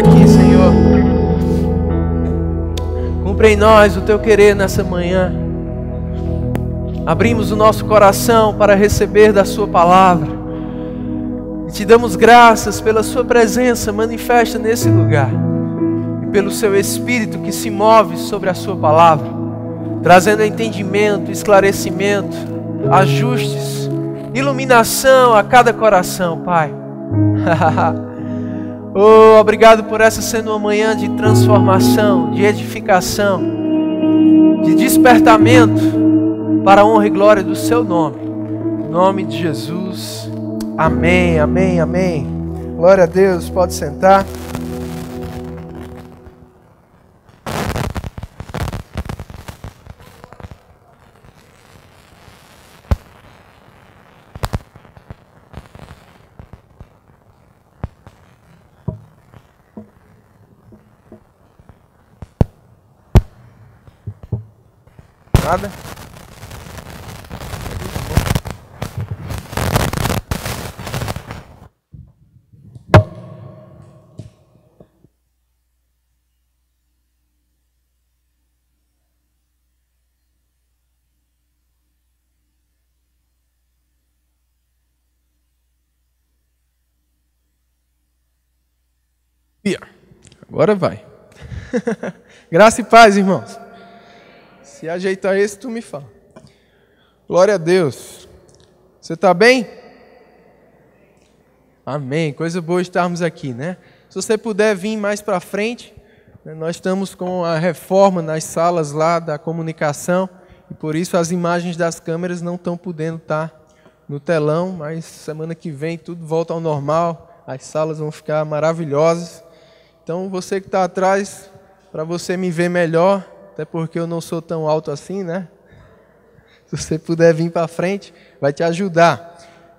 aqui, Senhor. Cumpre em nós o teu querer nessa manhã. Abrimos o nosso coração para receber da Sua palavra. E te damos graças pela Sua presença manifesta nesse lugar e pelo Seu Espírito que se move sobre a Sua palavra, trazendo entendimento, esclarecimento, ajustes, iluminação a cada coração, Pai. Oh, obrigado por essa sendo uma manhã de transformação, de edificação, de despertamento para a honra e glória do Seu nome. Em nome de Jesus. Amém, amém, amém. Glória a Deus. Pode sentar. agora vai. Graça e paz, irmãos. Se ajeitar esse, tu me fala. Glória a Deus. Você está bem? Amém. Coisa boa estarmos aqui, né? Se você puder vir mais para frente, né, nós estamos com a reforma nas salas lá da comunicação e por isso as imagens das câmeras não estão podendo estar tá no telão, mas semana que vem tudo volta ao normal, as salas vão ficar maravilhosas então você que está atrás, para você me ver melhor, até porque eu não sou tão alto assim, né? Se você puder vir para frente, vai te ajudar.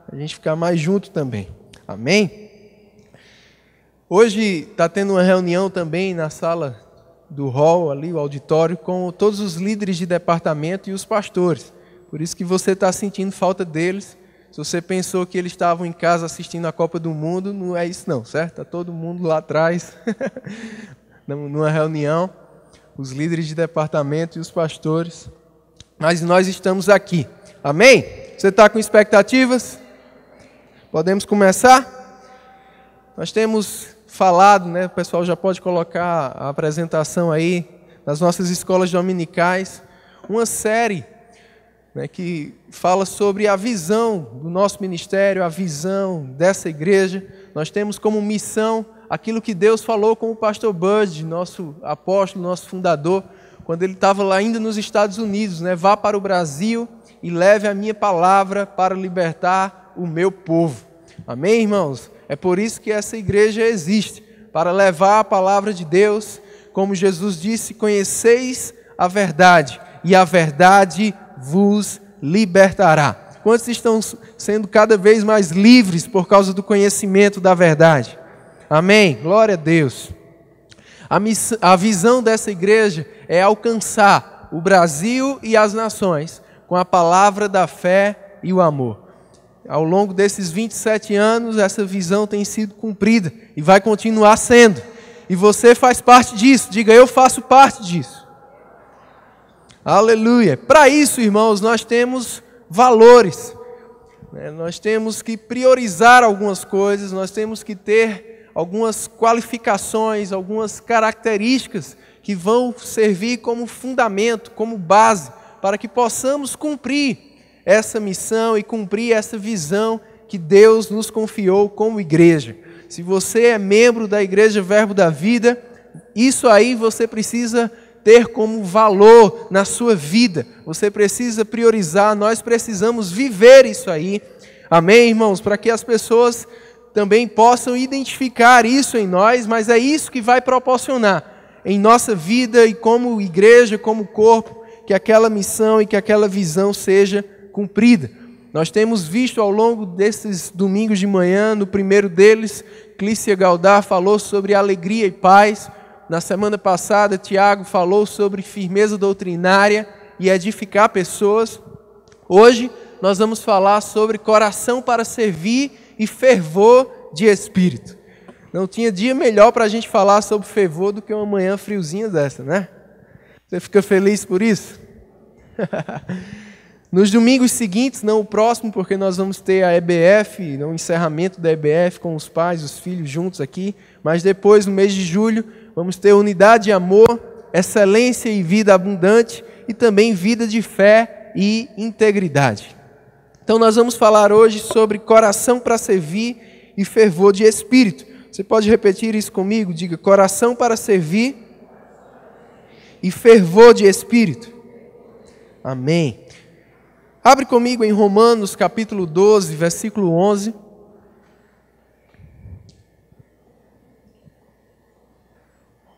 A gente ficar mais junto também. Amém? Hoje está tendo uma reunião também na sala do hall, ali, o auditório, com todos os líderes de departamento e os pastores. Por isso que você está sentindo falta deles, se você pensou que eles estavam em casa assistindo a Copa do Mundo, não é isso não, certo? Está todo mundo lá atrás, numa reunião, os líderes de departamento e os pastores. Mas nós estamos aqui. Amém? Você está com expectativas? Podemos começar? Nós temos falado, né? O pessoal já pode colocar a apresentação aí nas nossas escolas dominicais, uma série né, que fala sobre a visão do nosso ministério, a visão dessa igreja. Nós temos como missão aquilo que Deus falou com o pastor Bud, nosso apóstolo, nosso fundador, quando ele estava lá ainda nos Estados Unidos, né? Vá para o Brasil e leve a minha palavra para libertar o meu povo. Amém, irmãos? É por isso que essa igreja existe, para levar a palavra de Deus, como Jesus disse, conheceis a verdade, e a verdade vos libertará. Quantos estão sendo cada vez mais livres por causa do conhecimento da verdade? Amém? Glória a Deus. A, missão, a visão dessa igreja é alcançar o Brasil e as nações com a palavra da fé e o amor. Ao longo desses 27 anos, essa visão tem sido cumprida e vai continuar sendo. E você faz parte disso, diga eu faço parte disso. Aleluia. Para isso, irmãos, nós temos valores. Né? Nós temos que priorizar algumas coisas, nós temos que ter algumas qualificações, algumas características que vão servir como fundamento, como base, para que possamos cumprir essa missão e cumprir essa visão que Deus nos confiou como igreja. Se você é membro da Igreja Verbo da Vida, isso aí você precisa ter como valor na sua vida. Você precisa priorizar, nós precisamos viver isso aí. Amém, irmãos? Para que as pessoas também possam identificar isso em nós, mas é isso que vai proporcionar em nossa vida e como igreja, como corpo, que aquela missão e que aquela visão seja cumprida. Nós temos visto ao longo desses domingos de manhã, no primeiro deles, Clícia Galdar falou sobre alegria e paz. Na semana passada, Tiago falou sobre firmeza doutrinária e edificar pessoas. Hoje, nós vamos falar sobre coração para servir e fervor de espírito. Não tinha dia melhor para a gente falar sobre fervor do que uma manhã friozinha dessa, né? Você fica feliz por isso? Nos domingos seguintes, não o próximo, porque nós vamos ter a EBF, o encerramento da EBF com os pais, os filhos juntos aqui, mas depois, no mês de julho, vamos ter unidade e amor, excelência e vida abundante, e também vida de fé e integridade. Então, nós vamos falar hoje sobre coração para servir e fervor de espírito. Você pode repetir isso comigo? Diga: coração para servir e fervor de espírito. Amém. Abre comigo em Romanos capítulo 12, versículo 11.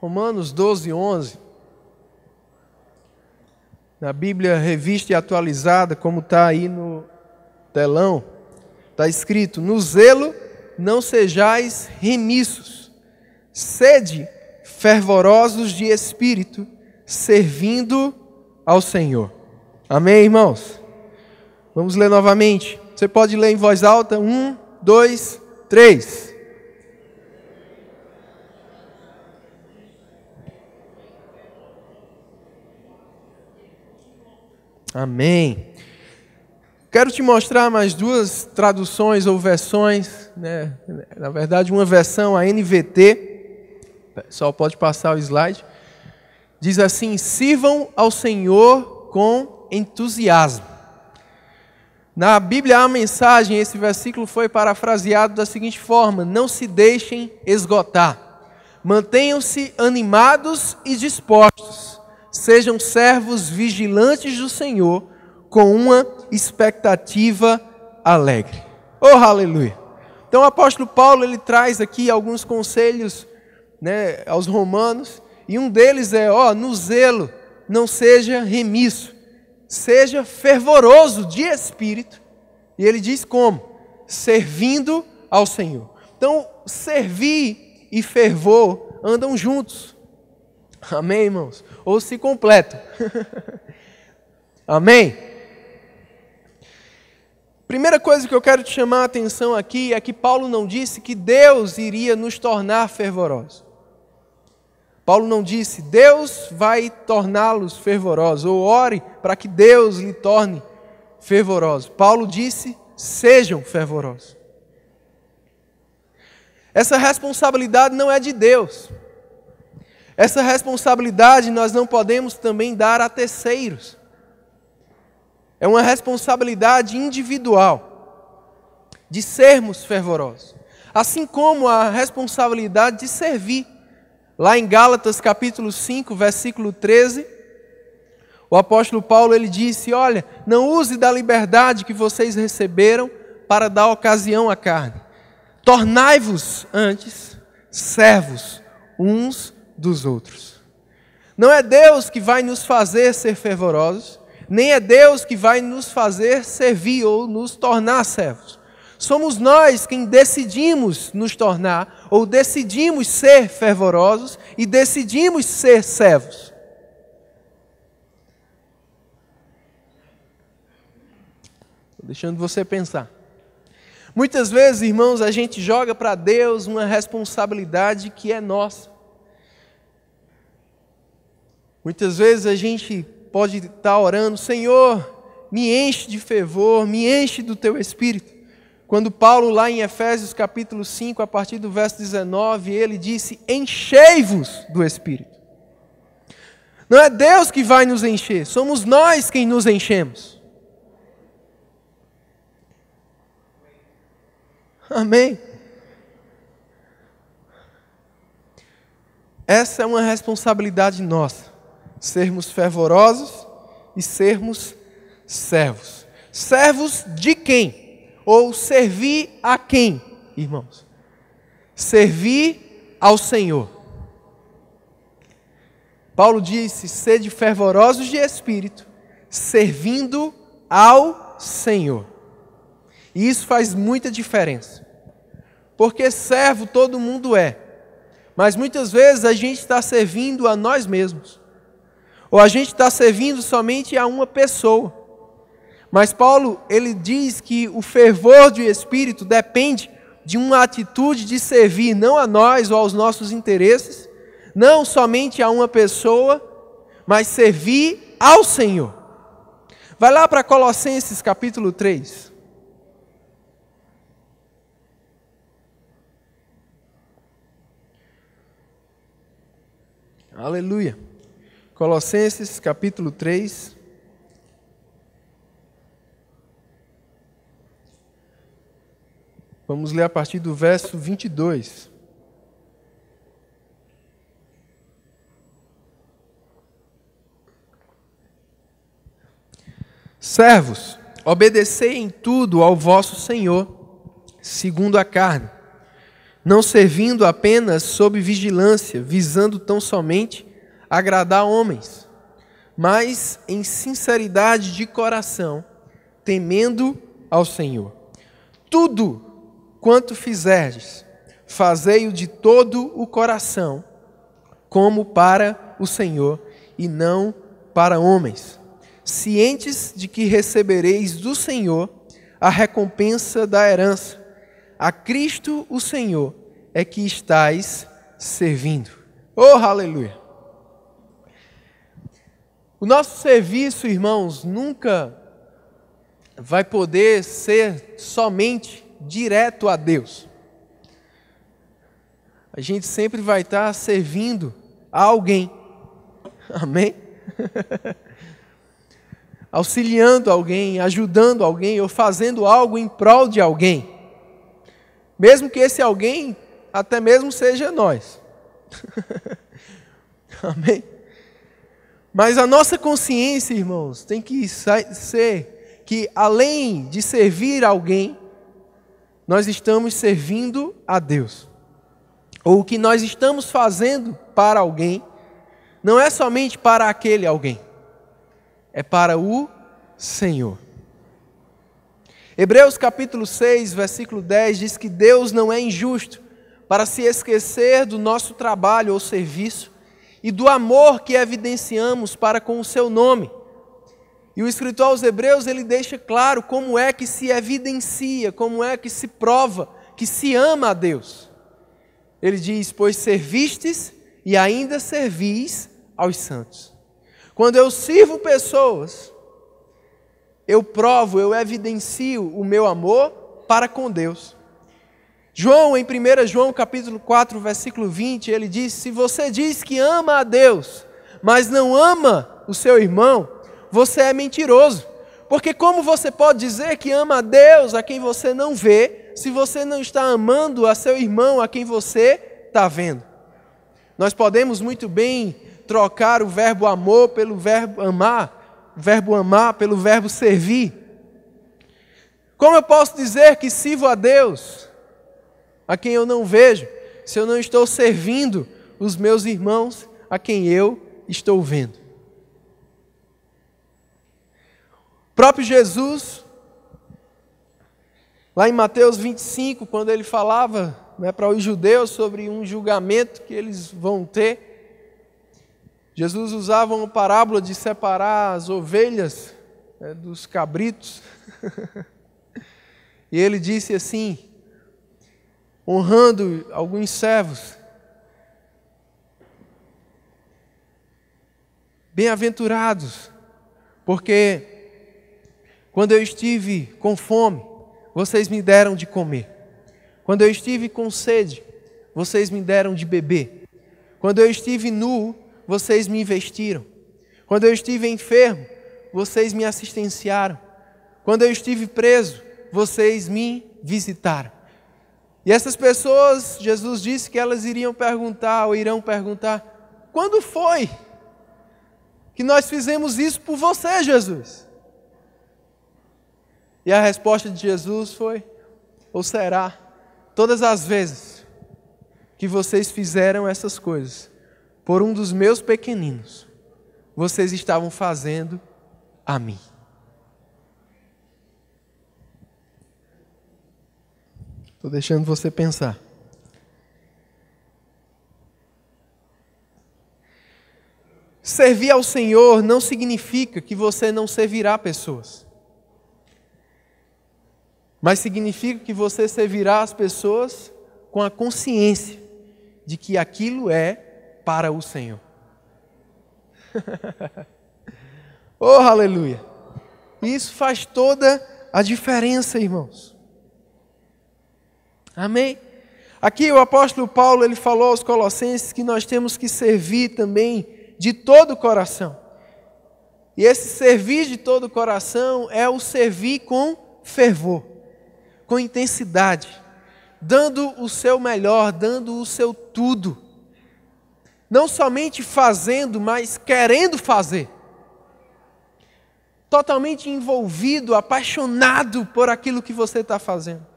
Romanos 12, 11. Na Bíblia revista e atualizada, como está aí no telão, está escrito: No zelo não sejais remissos, sede fervorosos de espírito, servindo ao Senhor. Amém, irmãos? Vamos ler novamente. Você pode ler em voz alta? Um, dois, três. Amém. Quero te mostrar mais duas traduções ou versões, né? na verdade, uma versão, a NVT, só pode passar o slide, diz assim: sirvam ao Senhor com entusiasmo. Na Bíblia, a mensagem, esse versículo foi parafraseado da seguinte forma: não se deixem esgotar, mantenham-se animados e dispostos sejam servos vigilantes do Senhor com uma expectativa alegre. Oh, aleluia! Então o apóstolo Paulo ele traz aqui alguns conselhos né, aos romanos, e um deles é, ó, oh, no zelo não seja remisso, seja fervoroso de espírito. E ele diz como? Servindo ao Senhor. Então, servir e fervor andam juntos. Amém, irmãos? Ou se completo. Amém? Primeira coisa que eu quero te chamar a atenção aqui é que Paulo não disse que Deus iria nos tornar fervorosos. Paulo não disse, Deus vai torná-los fervorosos, ou ore para que Deus lhe torne fervorosos. Paulo disse, sejam fervorosos. Essa responsabilidade não é de Deus. Essa responsabilidade nós não podemos também dar a terceiros. É uma responsabilidade individual de sermos fervorosos, assim como a responsabilidade de servir. Lá em Gálatas capítulo 5, versículo 13, o apóstolo Paulo ele disse: "Olha, não use da liberdade que vocês receberam para dar ocasião à carne. Tornai-vos antes servos uns dos outros. Não é Deus que vai nos fazer ser fervorosos, nem é Deus que vai nos fazer servir ou nos tornar servos. Somos nós quem decidimos nos tornar, ou decidimos ser fervorosos e decidimos ser servos. deixando você pensar. Muitas vezes, irmãos, a gente joga para Deus uma responsabilidade que é nossa. Muitas vezes a gente pode estar orando, Senhor, me enche de fervor, me enche do teu espírito. Quando Paulo, lá em Efésios capítulo 5, a partir do verso 19, ele disse: Enchei-vos do espírito. Não é Deus que vai nos encher, somos nós quem nos enchemos. Amém. Essa é uma responsabilidade nossa sermos fervorosos e sermos servos. Servos de quem? Ou servir a quem, irmãos? Servir ao Senhor. Paulo disse: sede fervorosos de espírito, servindo ao Senhor. E isso faz muita diferença. Porque servo todo mundo é. Mas muitas vezes a gente está servindo a nós mesmos ou a gente está servindo somente a uma pessoa. Mas Paulo, ele diz que o fervor do espírito depende de uma atitude de servir não a nós ou aos nossos interesses, não somente a uma pessoa, mas servir ao Senhor. Vai lá para Colossenses capítulo 3. Aleluia. Colossenses capítulo 3. Vamos ler a partir do verso 22. Servos, obedecei em tudo ao vosso Senhor, segundo a carne, não servindo apenas sob vigilância, visando tão somente agradar homens, mas em sinceridade de coração, temendo ao Senhor. Tudo quanto fizerdes, fazei-o de todo o coração, como para o Senhor e não para homens, cientes de que recebereis do Senhor a recompensa da herança. A Cristo o Senhor é que estais servindo. Oh, aleluia! O nosso serviço, irmãos, nunca vai poder ser somente direto a Deus. A gente sempre vai estar servindo a alguém. Amém? Auxiliando alguém, ajudando alguém ou fazendo algo em prol de alguém. Mesmo que esse alguém até mesmo seja nós. Amém? Mas a nossa consciência, irmãos, tem que ser que além de servir alguém, nós estamos servindo a Deus. Ou o que nós estamos fazendo para alguém, não é somente para aquele alguém, é para o Senhor. Hebreus capítulo 6, versículo 10 diz que Deus não é injusto para se esquecer do nosso trabalho ou serviço e do amor que evidenciamos para com o seu nome. E o escritor aos Hebreus, ele deixa claro como é que se evidencia, como é que se prova que se ama a Deus. Ele diz: Pois servistes e ainda servis aos santos. Quando eu sirvo pessoas, eu provo, eu evidencio o meu amor para com Deus. João, em 1 João capítulo 4, versículo 20, ele diz: Se você diz que ama a Deus, mas não ama o seu irmão, você é mentiroso. Porque como você pode dizer que ama a Deus a quem você não vê, se você não está amando a seu irmão a quem você está vendo? Nós podemos muito bem trocar o verbo amor pelo verbo amar, o verbo amar pelo verbo servir. Como eu posso dizer que sirvo a Deus a quem eu não vejo, se eu não estou servindo os meus irmãos a quem eu estou vendo. O próprio Jesus, lá em Mateus 25, quando ele falava né, para os judeus sobre um julgamento que eles vão ter, Jesus usava uma parábola de separar as ovelhas né, dos cabritos. e ele disse assim: honrando alguns servos. Bem-aventurados, porque quando eu estive com fome, vocês me deram de comer. Quando eu estive com sede, vocês me deram de beber. Quando eu estive nu, vocês me investiram. Quando eu estive enfermo, vocês me assistenciaram. Quando eu estive preso, vocês me visitaram. E essas pessoas, Jesus disse que elas iriam perguntar ou irão perguntar: quando foi que nós fizemos isso por você, Jesus? E a resposta de Jesus foi: ou será, todas as vezes que vocês fizeram essas coisas por um dos meus pequeninos, vocês estavam fazendo a mim. Estou deixando você pensar. Servir ao Senhor não significa que você não servirá pessoas. Mas significa que você servirá as pessoas com a consciência de que aquilo é para o Senhor. oh, aleluia! Isso faz toda a diferença, irmãos. Amém? Aqui o apóstolo Paulo ele falou aos Colossenses que nós temos que servir também de todo o coração. E esse servir de todo o coração é o servir com fervor, com intensidade, dando o seu melhor, dando o seu tudo. Não somente fazendo, mas querendo fazer. Totalmente envolvido, apaixonado por aquilo que você está fazendo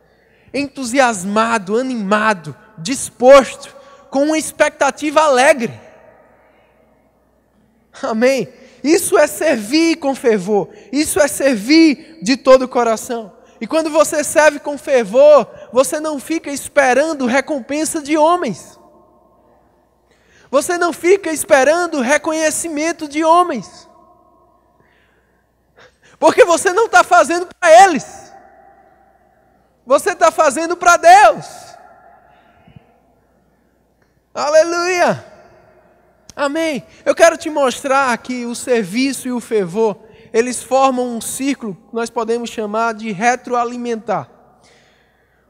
entusiasmado, animado, disposto, com uma expectativa alegre. Amém? Isso é servir com fervor, isso é servir de todo o coração. E quando você serve com fervor, você não fica esperando recompensa de homens. Você não fica esperando reconhecimento de homens. Porque você não está fazendo para eles. Você está fazendo para Deus. Aleluia! Amém. Eu quero te mostrar que o serviço e o fervor, eles formam um círculo que nós podemos chamar de retroalimentar.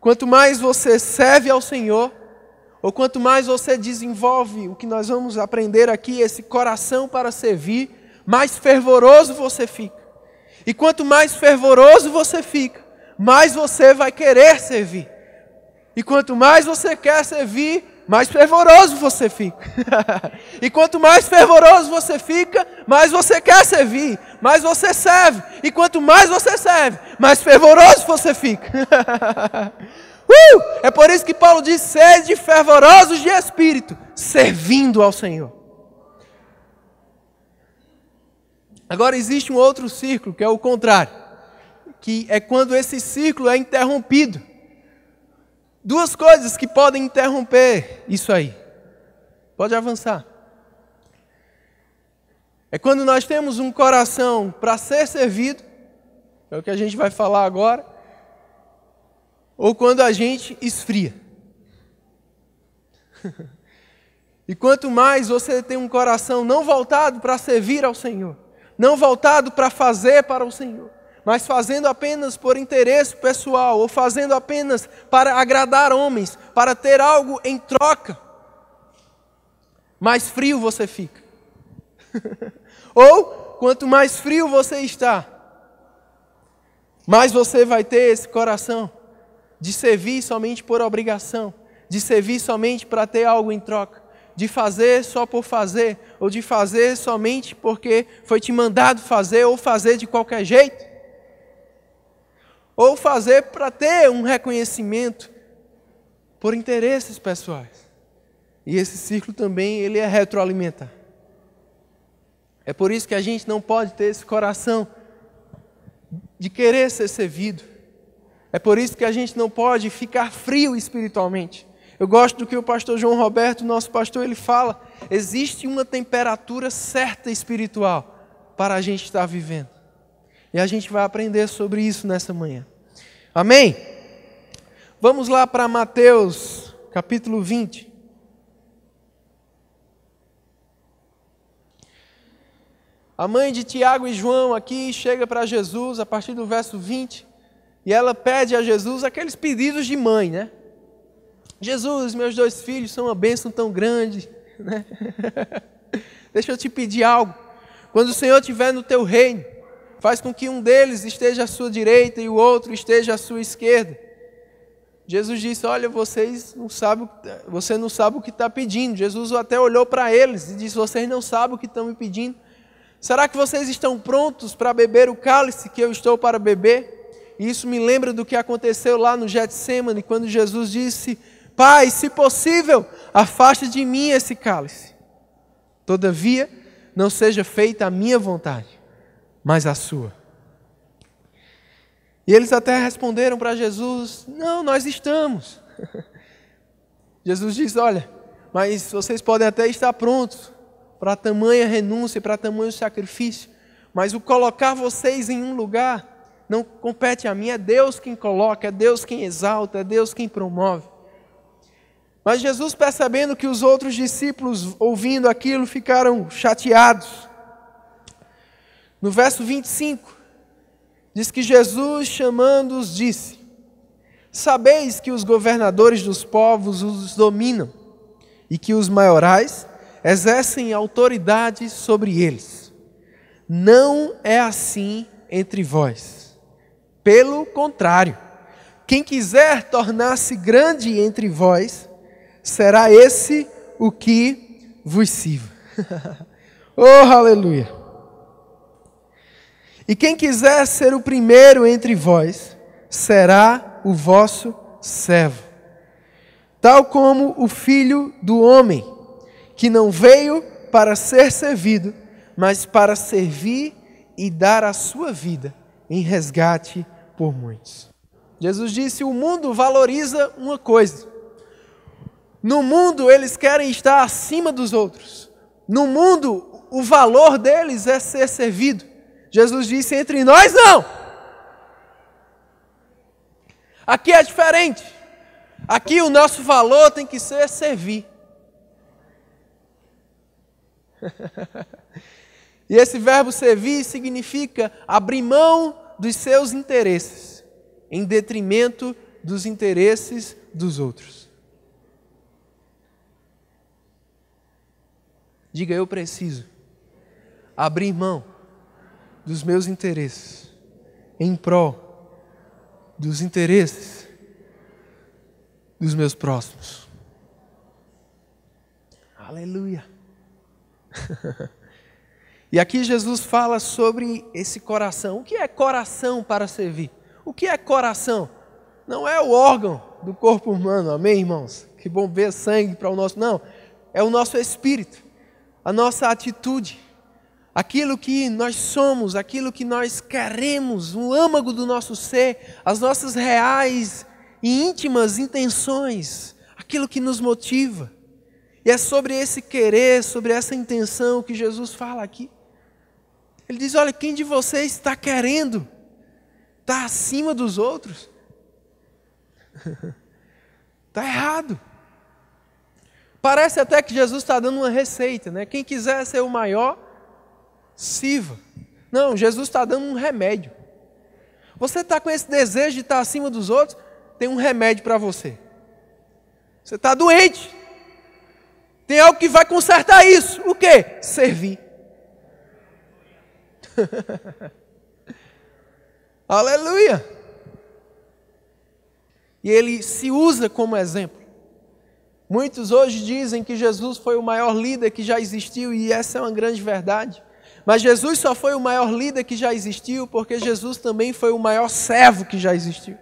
Quanto mais você serve ao Senhor, ou quanto mais você desenvolve o que nós vamos aprender aqui, esse coração para servir, mais fervoroso você fica. E quanto mais fervoroso você fica, mais você vai querer servir. E quanto mais você quer servir, mais fervoroso você fica. e quanto mais fervoroso você fica, mais você quer servir, mais você serve. E quanto mais você serve, mais fervoroso você fica. uh! É por isso que Paulo diz: sede fervorosos de espírito, servindo ao Senhor. Agora existe um outro círculo que é o contrário que é quando esse ciclo é interrompido. Duas coisas que podem interromper isso aí. Pode avançar. É quando nós temos um coração para ser servido, é o que a gente vai falar agora, ou quando a gente esfria. e quanto mais você tem um coração não voltado para servir ao Senhor, não voltado para fazer para o Senhor, mas fazendo apenas por interesse pessoal ou fazendo apenas para agradar homens, para ter algo em troca, mais frio você fica. ou quanto mais frio você está, mais você vai ter esse coração de servir somente por obrigação, de servir somente para ter algo em troca, de fazer só por fazer, ou de fazer somente porque foi te mandado fazer, ou fazer de qualquer jeito ou fazer para ter um reconhecimento por interesses pessoais. E esse ciclo também ele é retroalimentar. É por isso que a gente não pode ter esse coração de querer ser servido. É por isso que a gente não pode ficar frio espiritualmente. Eu gosto do que o pastor João Roberto, nosso pastor, ele fala: existe uma temperatura certa espiritual para a gente estar vivendo. E a gente vai aprender sobre isso nessa manhã. Amém? Vamos lá para Mateus, capítulo 20. A mãe de Tiago e João aqui chega para Jesus a partir do verso 20 e ela pede a Jesus aqueles pedidos de mãe, né? Jesus, meus dois filhos são uma bênção tão grande, né? Deixa eu te pedir algo. Quando o Senhor estiver no teu reino, faz com que um deles esteja à sua direita e o outro esteja à sua esquerda. Jesus disse: Olha, vocês não sabem, tá, você não sabe o que está pedindo. Jesus até olhou para eles e disse: Vocês não sabem o que estão me pedindo. Será que vocês estão prontos para beber o cálice que eu estou para beber? E isso me lembra do que aconteceu lá no Getsemane, quando Jesus disse: Pai, se possível, afaste de mim esse cálice. Todavia, não seja feita a minha vontade, mas a sua. E eles até responderam para Jesus: Não, nós estamos. Jesus diz: Olha, mas vocês podem até estar prontos para tamanha renúncia, para tamanho sacrifício, mas o colocar vocês em um lugar não compete a mim, é Deus quem coloca, é Deus quem exalta, é Deus quem promove. Mas Jesus, percebendo que os outros discípulos, ouvindo aquilo, ficaram chateados, no verso 25, diz que Jesus, chamando-os, disse: Sabeis que os governadores dos povos os dominam, e que os maiorais exercem autoridade sobre eles. Não é assim entre vós. Pelo contrário, quem quiser tornar-se grande entre vós, será esse o que vos sirva. oh, aleluia! E quem quiser ser o primeiro entre vós, será o vosso servo. Tal como o filho do homem, que não veio para ser servido, mas para servir e dar a sua vida em resgate por muitos. Jesus disse: o mundo valoriza uma coisa. No mundo, eles querem estar acima dos outros. No mundo, o valor deles é ser servido. Jesus disse: entre nós não. Aqui é diferente. Aqui o nosso valor tem que ser servir. e esse verbo servir significa abrir mão dos seus interesses em detrimento dos interesses dos outros. Diga, eu preciso abrir mão dos meus interesses em prol dos interesses dos meus próximos. Aleluia. e aqui Jesus fala sobre esse coração. O que é coração para servir? O que é coração? Não é o órgão do corpo humano, amém, irmãos? Que bombeia sangue para o nosso. Não, é o nosso espírito, a nossa atitude aquilo que nós somos, aquilo que nós queremos, o âmago do nosso ser, as nossas reais e íntimas intenções, aquilo que nos motiva. E é sobre esse querer, sobre essa intenção que Jesus fala aqui. Ele diz: Olha, quem de vocês está querendo? Está acima dos outros? Está errado. Parece até que Jesus está dando uma receita, né? Quem quiser ser o maior, Siva, Não, Jesus está dando um remédio. Você está com esse desejo de estar tá acima dos outros? Tem um remédio para você. Você está doente. Tem algo que vai consertar isso. O que? Servir. Aleluia. E ele se usa como exemplo. Muitos hoje dizem que Jesus foi o maior líder que já existiu, e essa é uma grande verdade. Mas Jesus só foi o maior líder que já existiu, porque Jesus também foi o maior servo que já existiu.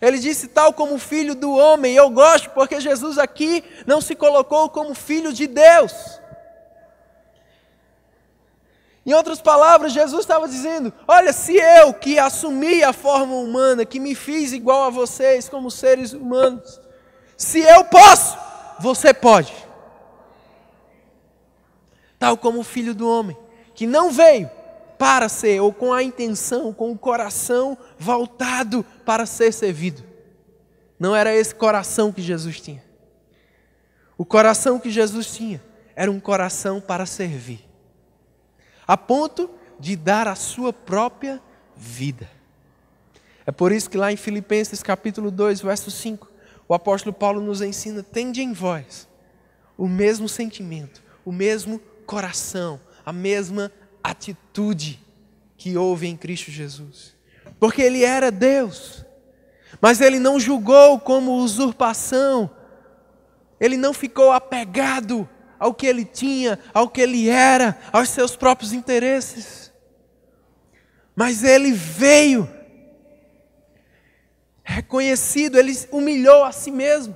Ele disse, tal como filho do homem, eu gosto, porque Jesus aqui não se colocou como filho de Deus. Em outras palavras, Jesus estava dizendo: Olha, se eu que assumi a forma humana, que me fiz igual a vocês como seres humanos, se eu posso, você pode. Tal como o filho do homem que não veio para ser, ou com a intenção, com o coração voltado para ser servido. Não era esse coração que Jesus tinha. O coração que Jesus tinha era um coração para servir, a ponto de dar a sua própria vida. É por isso que lá em Filipenses capítulo 2, verso 5, o apóstolo Paulo nos ensina: tende em vós o mesmo sentimento, o mesmo coração, a mesma atitude que houve em Cristo Jesus. Porque ele era Deus, mas ele não julgou como usurpação, ele não ficou apegado ao que ele tinha, ao que ele era, aos seus próprios interesses. Mas ele veio, reconhecido, ele humilhou a si mesmo.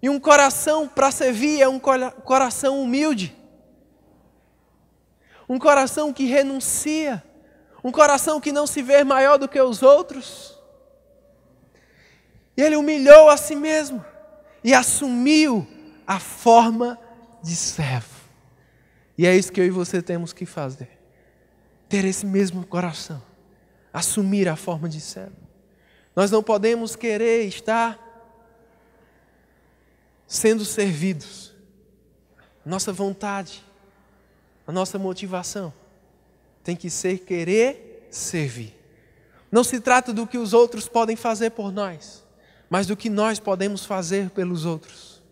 E um coração para servir é um coração humilde um coração que renuncia, um coração que não se vê maior do que os outros. E ele humilhou a si mesmo e assumiu a forma de servo. E é isso que eu e você temos que fazer. Ter esse mesmo coração, assumir a forma de servo. Nós não podemos querer estar sendo servidos. Nossa vontade a nossa motivação tem que ser querer servir. Não se trata do que os outros podem fazer por nós, mas do que nós podemos fazer pelos outros.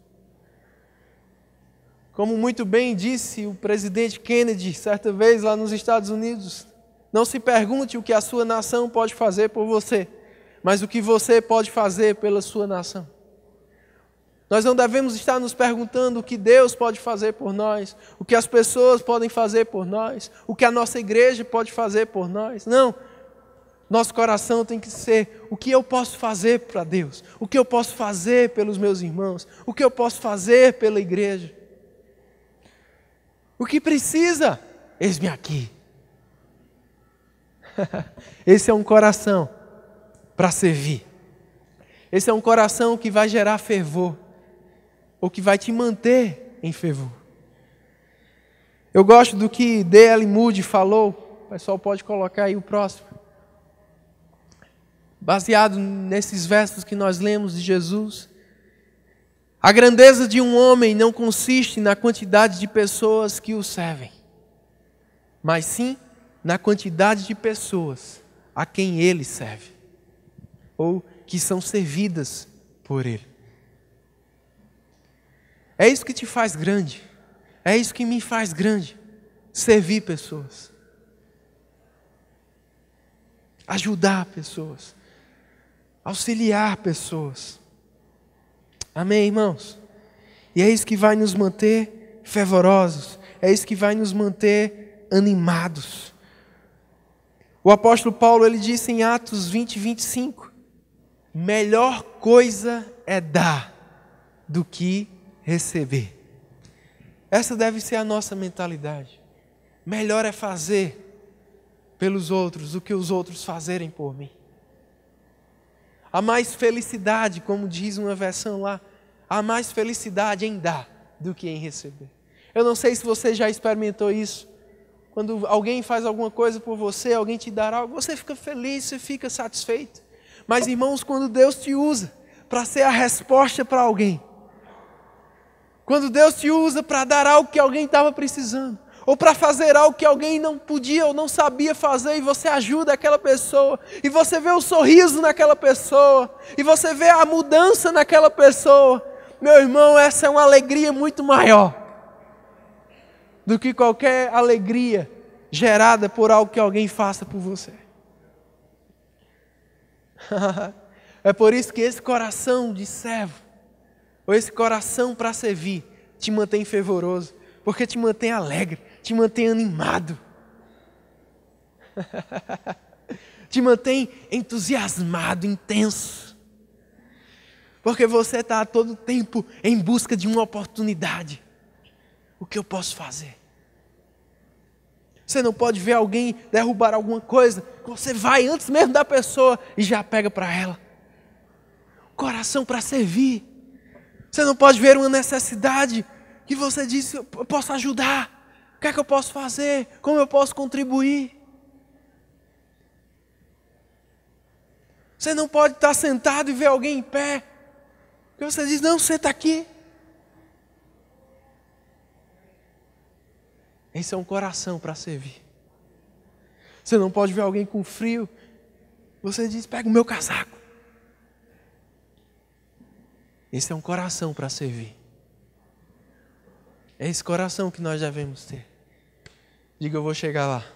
Como muito bem disse o presidente Kennedy certa vez lá nos Estados Unidos, não se pergunte o que a sua nação pode fazer por você, mas o que você pode fazer pela sua nação. Nós não devemos estar nos perguntando o que Deus pode fazer por nós, o que as pessoas podem fazer por nós, o que a nossa igreja pode fazer por nós. Não. Nosso coração tem que ser o que eu posso fazer para Deus, o que eu posso fazer pelos meus irmãos, o que eu posso fazer pela igreja. O que precisa, eis-me aqui. Esse é um coração para servir. Esse é um coração que vai gerar fervor ou que vai te manter em fervor. Eu gosto do que D.L. Moody falou, o pessoal pode colocar aí o próximo. Baseado nesses versos que nós lemos de Jesus, a grandeza de um homem não consiste na quantidade de pessoas que o servem, mas sim na quantidade de pessoas a quem ele serve, ou que são servidas por ele. É isso que te faz grande. É isso que me faz grande. Servir pessoas. Ajudar pessoas. Auxiliar pessoas. Amém, irmãos? E é isso que vai nos manter fervorosos. É isso que vai nos manter animados. O apóstolo Paulo ele disse em Atos 20, 25: Melhor coisa é dar do que receber. Essa deve ser a nossa mentalidade. Melhor é fazer pelos outros do que os outros fazerem por mim. Há mais felicidade, como diz uma versão lá, há mais felicidade em dar do que em receber. Eu não sei se você já experimentou isso. Quando alguém faz alguma coisa por você, alguém te dará algo, você fica feliz, você fica satisfeito. Mas, irmãos, quando Deus te usa para ser a resposta para alguém, quando Deus te usa para dar algo que alguém estava precisando, ou para fazer algo que alguém não podia ou não sabia fazer, e você ajuda aquela pessoa, e você vê o sorriso naquela pessoa, e você vê a mudança naquela pessoa, meu irmão, essa é uma alegria muito maior do que qualquer alegria gerada por algo que alguém faça por você. é por isso que esse coração de servo ou esse coração para servir, te mantém fervoroso, porque te mantém alegre, te mantém animado, te mantém entusiasmado, intenso. Porque você está a todo tempo em busca de uma oportunidade. O que eu posso fazer? Você não pode ver alguém derrubar alguma coisa. Você vai antes mesmo da pessoa e já pega para ela. Coração para servir. Você não pode ver uma necessidade que você diz: eu posso ajudar. O que é que eu posso fazer? Como eu posso contribuir? Você não pode estar sentado e ver alguém em pé. e você diz: não, senta aqui. Esse é um coração para servir. Você não pode ver alguém com frio. Você diz: pega o meu casaco. Esse é um coração para servir. É esse coração que nós devemos ter. Diga, eu vou chegar lá.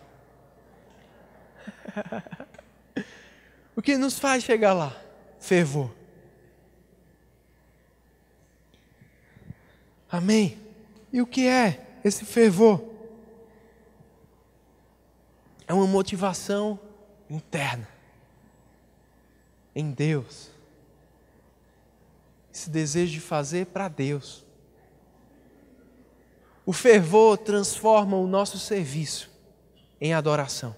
o que nos faz chegar lá? Fervor. Amém? E o que é esse fervor? É uma motivação interna em Deus esse desejo de fazer para Deus. O fervor transforma o nosso serviço em adoração.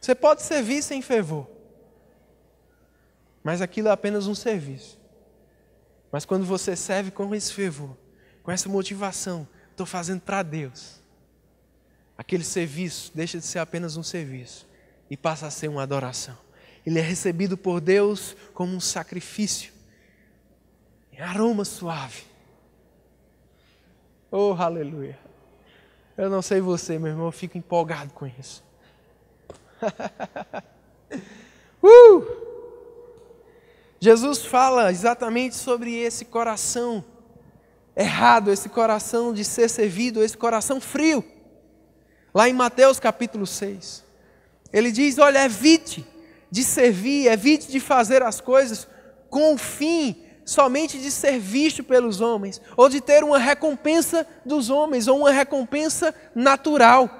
Você pode servir sem fervor, mas aquilo é apenas um serviço. Mas quando você serve com esse fervor, com essa motivação, estou fazendo para Deus, aquele serviço deixa de ser apenas um serviço e passa a ser uma adoração. Ele é recebido por Deus como um sacrifício, em aroma suave. Oh, aleluia! Eu não sei você, meu irmão, eu fico empolgado com isso. uh! Jesus fala exatamente sobre esse coração errado, esse coração de ser servido, esse coração frio. Lá em Mateus capítulo 6, ele diz: Olha, evite de servir, evite de fazer as coisas com o fim somente de ser visto pelos homens, ou de ter uma recompensa dos homens, ou uma recompensa natural.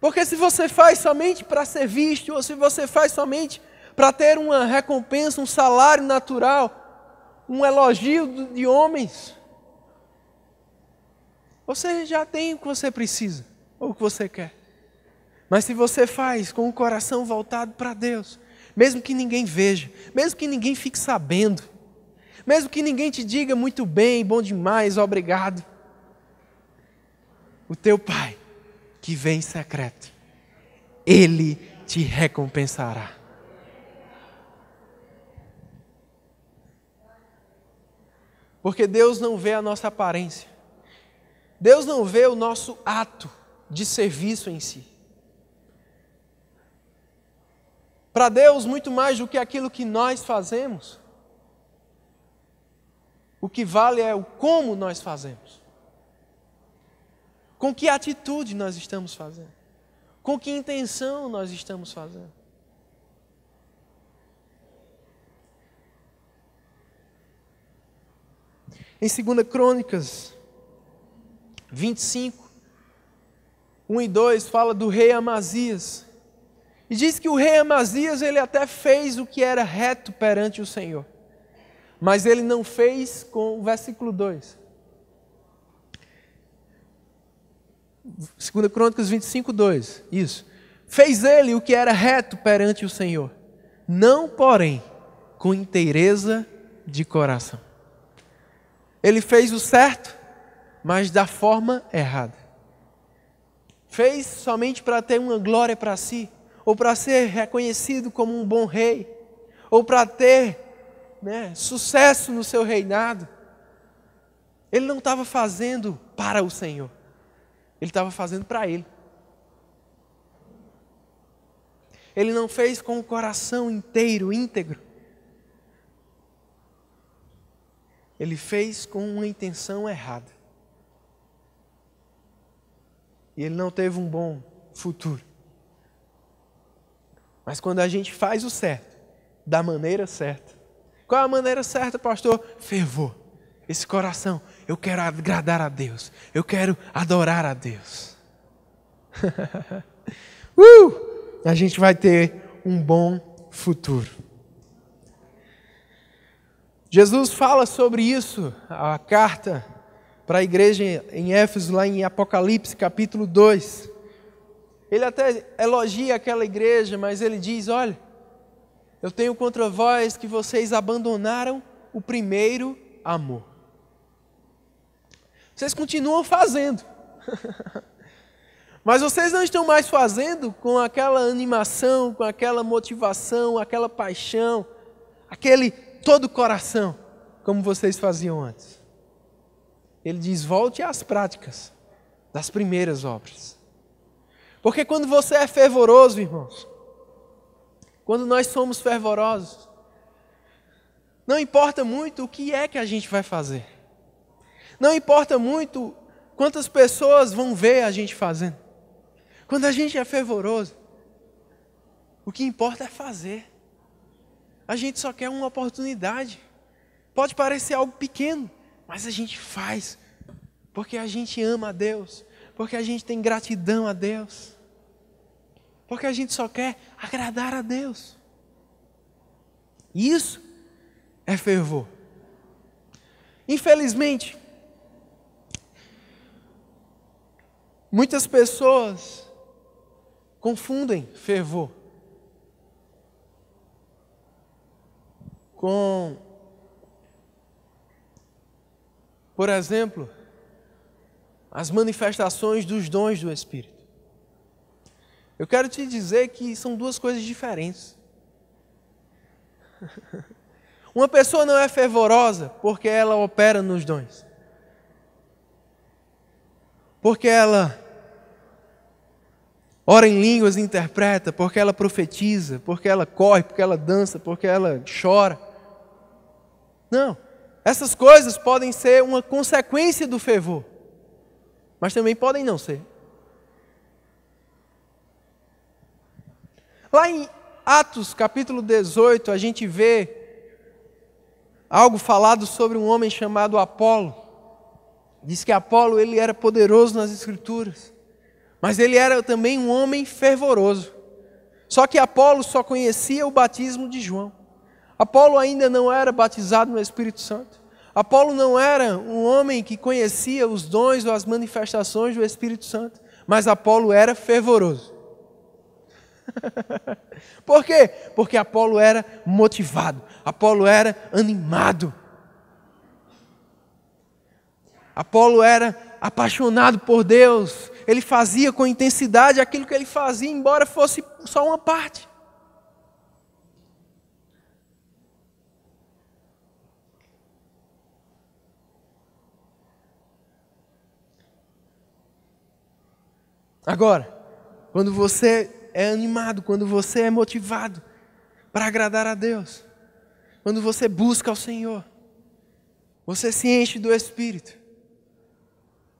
Porque se você faz somente para ser visto, ou se você faz somente para ter uma recompensa, um salário natural, um elogio de homens, você já tem o que você precisa ou o que você quer. Mas se você faz com o coração voltado para Deus, mesmo que ninguém veja, mesmo que ninguém fique sabendo, mesmo que ninguém te diga muito bem, bom demais, obrigado, o teu Pai, que vem em secreto, Ele te recompensará. Porque Deus não vê a nossa aparência, Deus não vê o nosso ato, de serviço em si. Para Deus, muito mais do que aquilo que nós fazemos, o que vale é o como nós fazemos. Com que atitude nós estamos fazendo? Com que intenção nós estamos fazendo? Em 2 Crônicas 25, 1 e 2 fala do rei Amazias. E diz que o rei Amazias ele até fez o que era reto perante o Senhor. Mas ele não fez com o versículo 2. 2 Crônicas 25, 2. Isso. Fez ele o que era reto perante o Senhor, não, porém, com inteireza de coração. Ele fez o certo, mas da forma errada. Fez somente para ter uma glória para si, ou para ser reconhecido como um bom rei, ou para ter né, sucesso no seu reinado. Ele não estava fazendo para o Senhor, ele estava fazendo para ele. Ele não fez com o coração inteiro, íntegro. Ele fez com uma intenção errada e ele não teve um bom futuro. Mas quando a gente faz o certo, da maneira certa. Qual a maneira certa, pastor? Fervor. Esse coração, eu quero agradar a Deus. Eu quero adorar a Deus. uh! A gente vai ter um bom futuro. Jesus fala sobre isso, a carta para a igreja em Éfeso, lá em Apocalipse capítulo 2. Ele até elogia aquela igreja, mas ele diz: Olha, eu tenho contra vós que vocês abandonaram o primeiro amor. Vocês continuam fazendo, mas vocês não estão mais fazendo com aquela animação, com aquela motivação, aquela paixão, aquele todo coração, como vocês faziam antes ele diz: volte às práticas das primeiras obras. Porque quando você é fervoroso, irmãos, quando nós somos fervorosos, não importa muito o que é que a gente vai fazer, não importa muito quantas pessoas vão ver a gente fazendo. Quando a gente é fervoroso, o que importa é fazer. A gente só quer uma oportunidade. Pode parecer algo pequeno, mas a gente faz, porque a gente ama a Deus, porque a gente tem gratidão a Deus, porque a gente só quer agradar a Deus. Isso é fervor. Infelizmente, muitas pessoas confundem fervor com Por exemplo, as manifestações dos dons do Espírito. Eu quero te dizer que são duas coisas diferentes. Uma pessoa não é fervorosa porque ela opera nos dons. Porque ela ora em línguas e interpreta, porque ela profetiza, porque ela corre, porque ela dança, porque ela chora. Não. Essas coisas podem ser uma consequência do fervor, mas também podem não ser. Lá em Atos capítulo 18, a gente vê algo falado sobre um homem chamado Apolo. Diz que Apolo ele era poderoso nas escrituras, mas ele era também um homem fervoroso. Só que Apolo só conhecia o batismo de João. Apolo ainda não era batizado no Espírito Santo. Apolo não era um homem que conhecia os dons ou as manifestações do Espírito Santo, mas Apolo era fervoroso. Por quê? Porque Apolo era motivado, Apolo era animado. Apolo era apaixonado por Deus, ele fazia com intensidade aquilo que ele fazia, embora fosse só uma parte. Agora, quando você é animado, quando você é motivado para agradar a Deus, quando você busca o Senhor, você se enche do Espírito.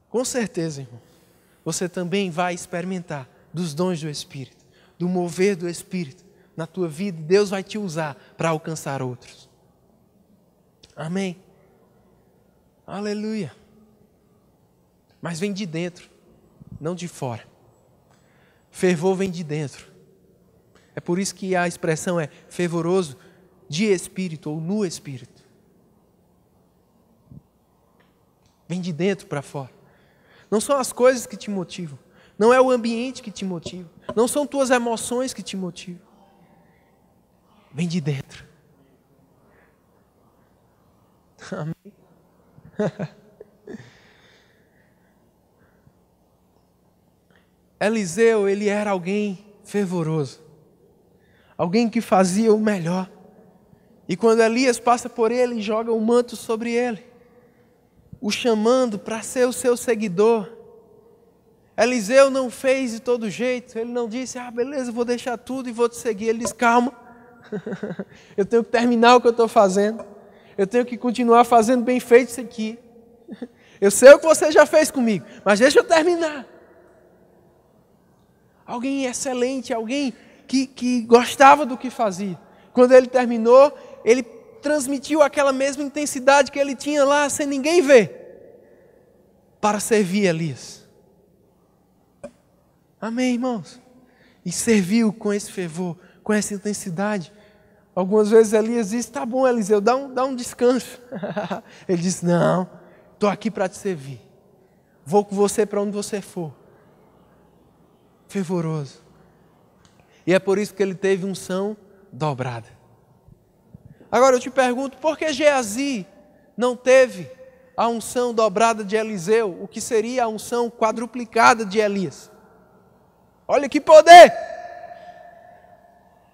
Com certeza, irmão, você também vai experimentar dos dons do Espírito, do mover do Espírito na tua vida. Deus vai te usar para alcançar outros. Amém. Aleluia. Mas vem de dentro, não de fora. Fervor vem de dentro. É por isso que a expressão é fervoroso de espírito ou no espírito. Vem de dentro para fora. Não são as coisas que te motivam. Não é o ambiente que te motiva. Não são tuas emoções que te motivam. Vem de dentro. Amém. Eliseu, ele era alguém fervoroso, alguém que fazia o melhor. E quando Elias passa por ele, e joga um manto sobre ele, o chamando para ser o seu seguidor. Eliseu não fez de todo jeito, ele não disse, ah, beleza, vou deixar tudo e vou te seguir. Ele disse, calma, eu tenho que terminar o que eu estou fazendo, eu tenho que continuar fazendo bem feito isso aqui. Eu sei o que você já fez comigo, mas deixa eu terminar alguém excelente, alguém que, que gostava do que fazia. Quando ele terminou, ele transmitiu aquela mesma intensidade que ele tinha lá, sem ninguém ver, para servir Elias. Amém, irmãos? E serviu com esse fervor, com essa intensidade. Algumas vezes Elias diz: Tá bom, Eliseu, dá um, dá um descanso. ele diz: Não, estou aqui para te servir. Vou com você para onde você for fervoroso. E é por isso que ele teve unção dobrada. Agora eu te pergunto, por que Geazi não teve a unção dobrada de Eliseu, o que seria a unção quadruplicada de Elias? Olha que poder!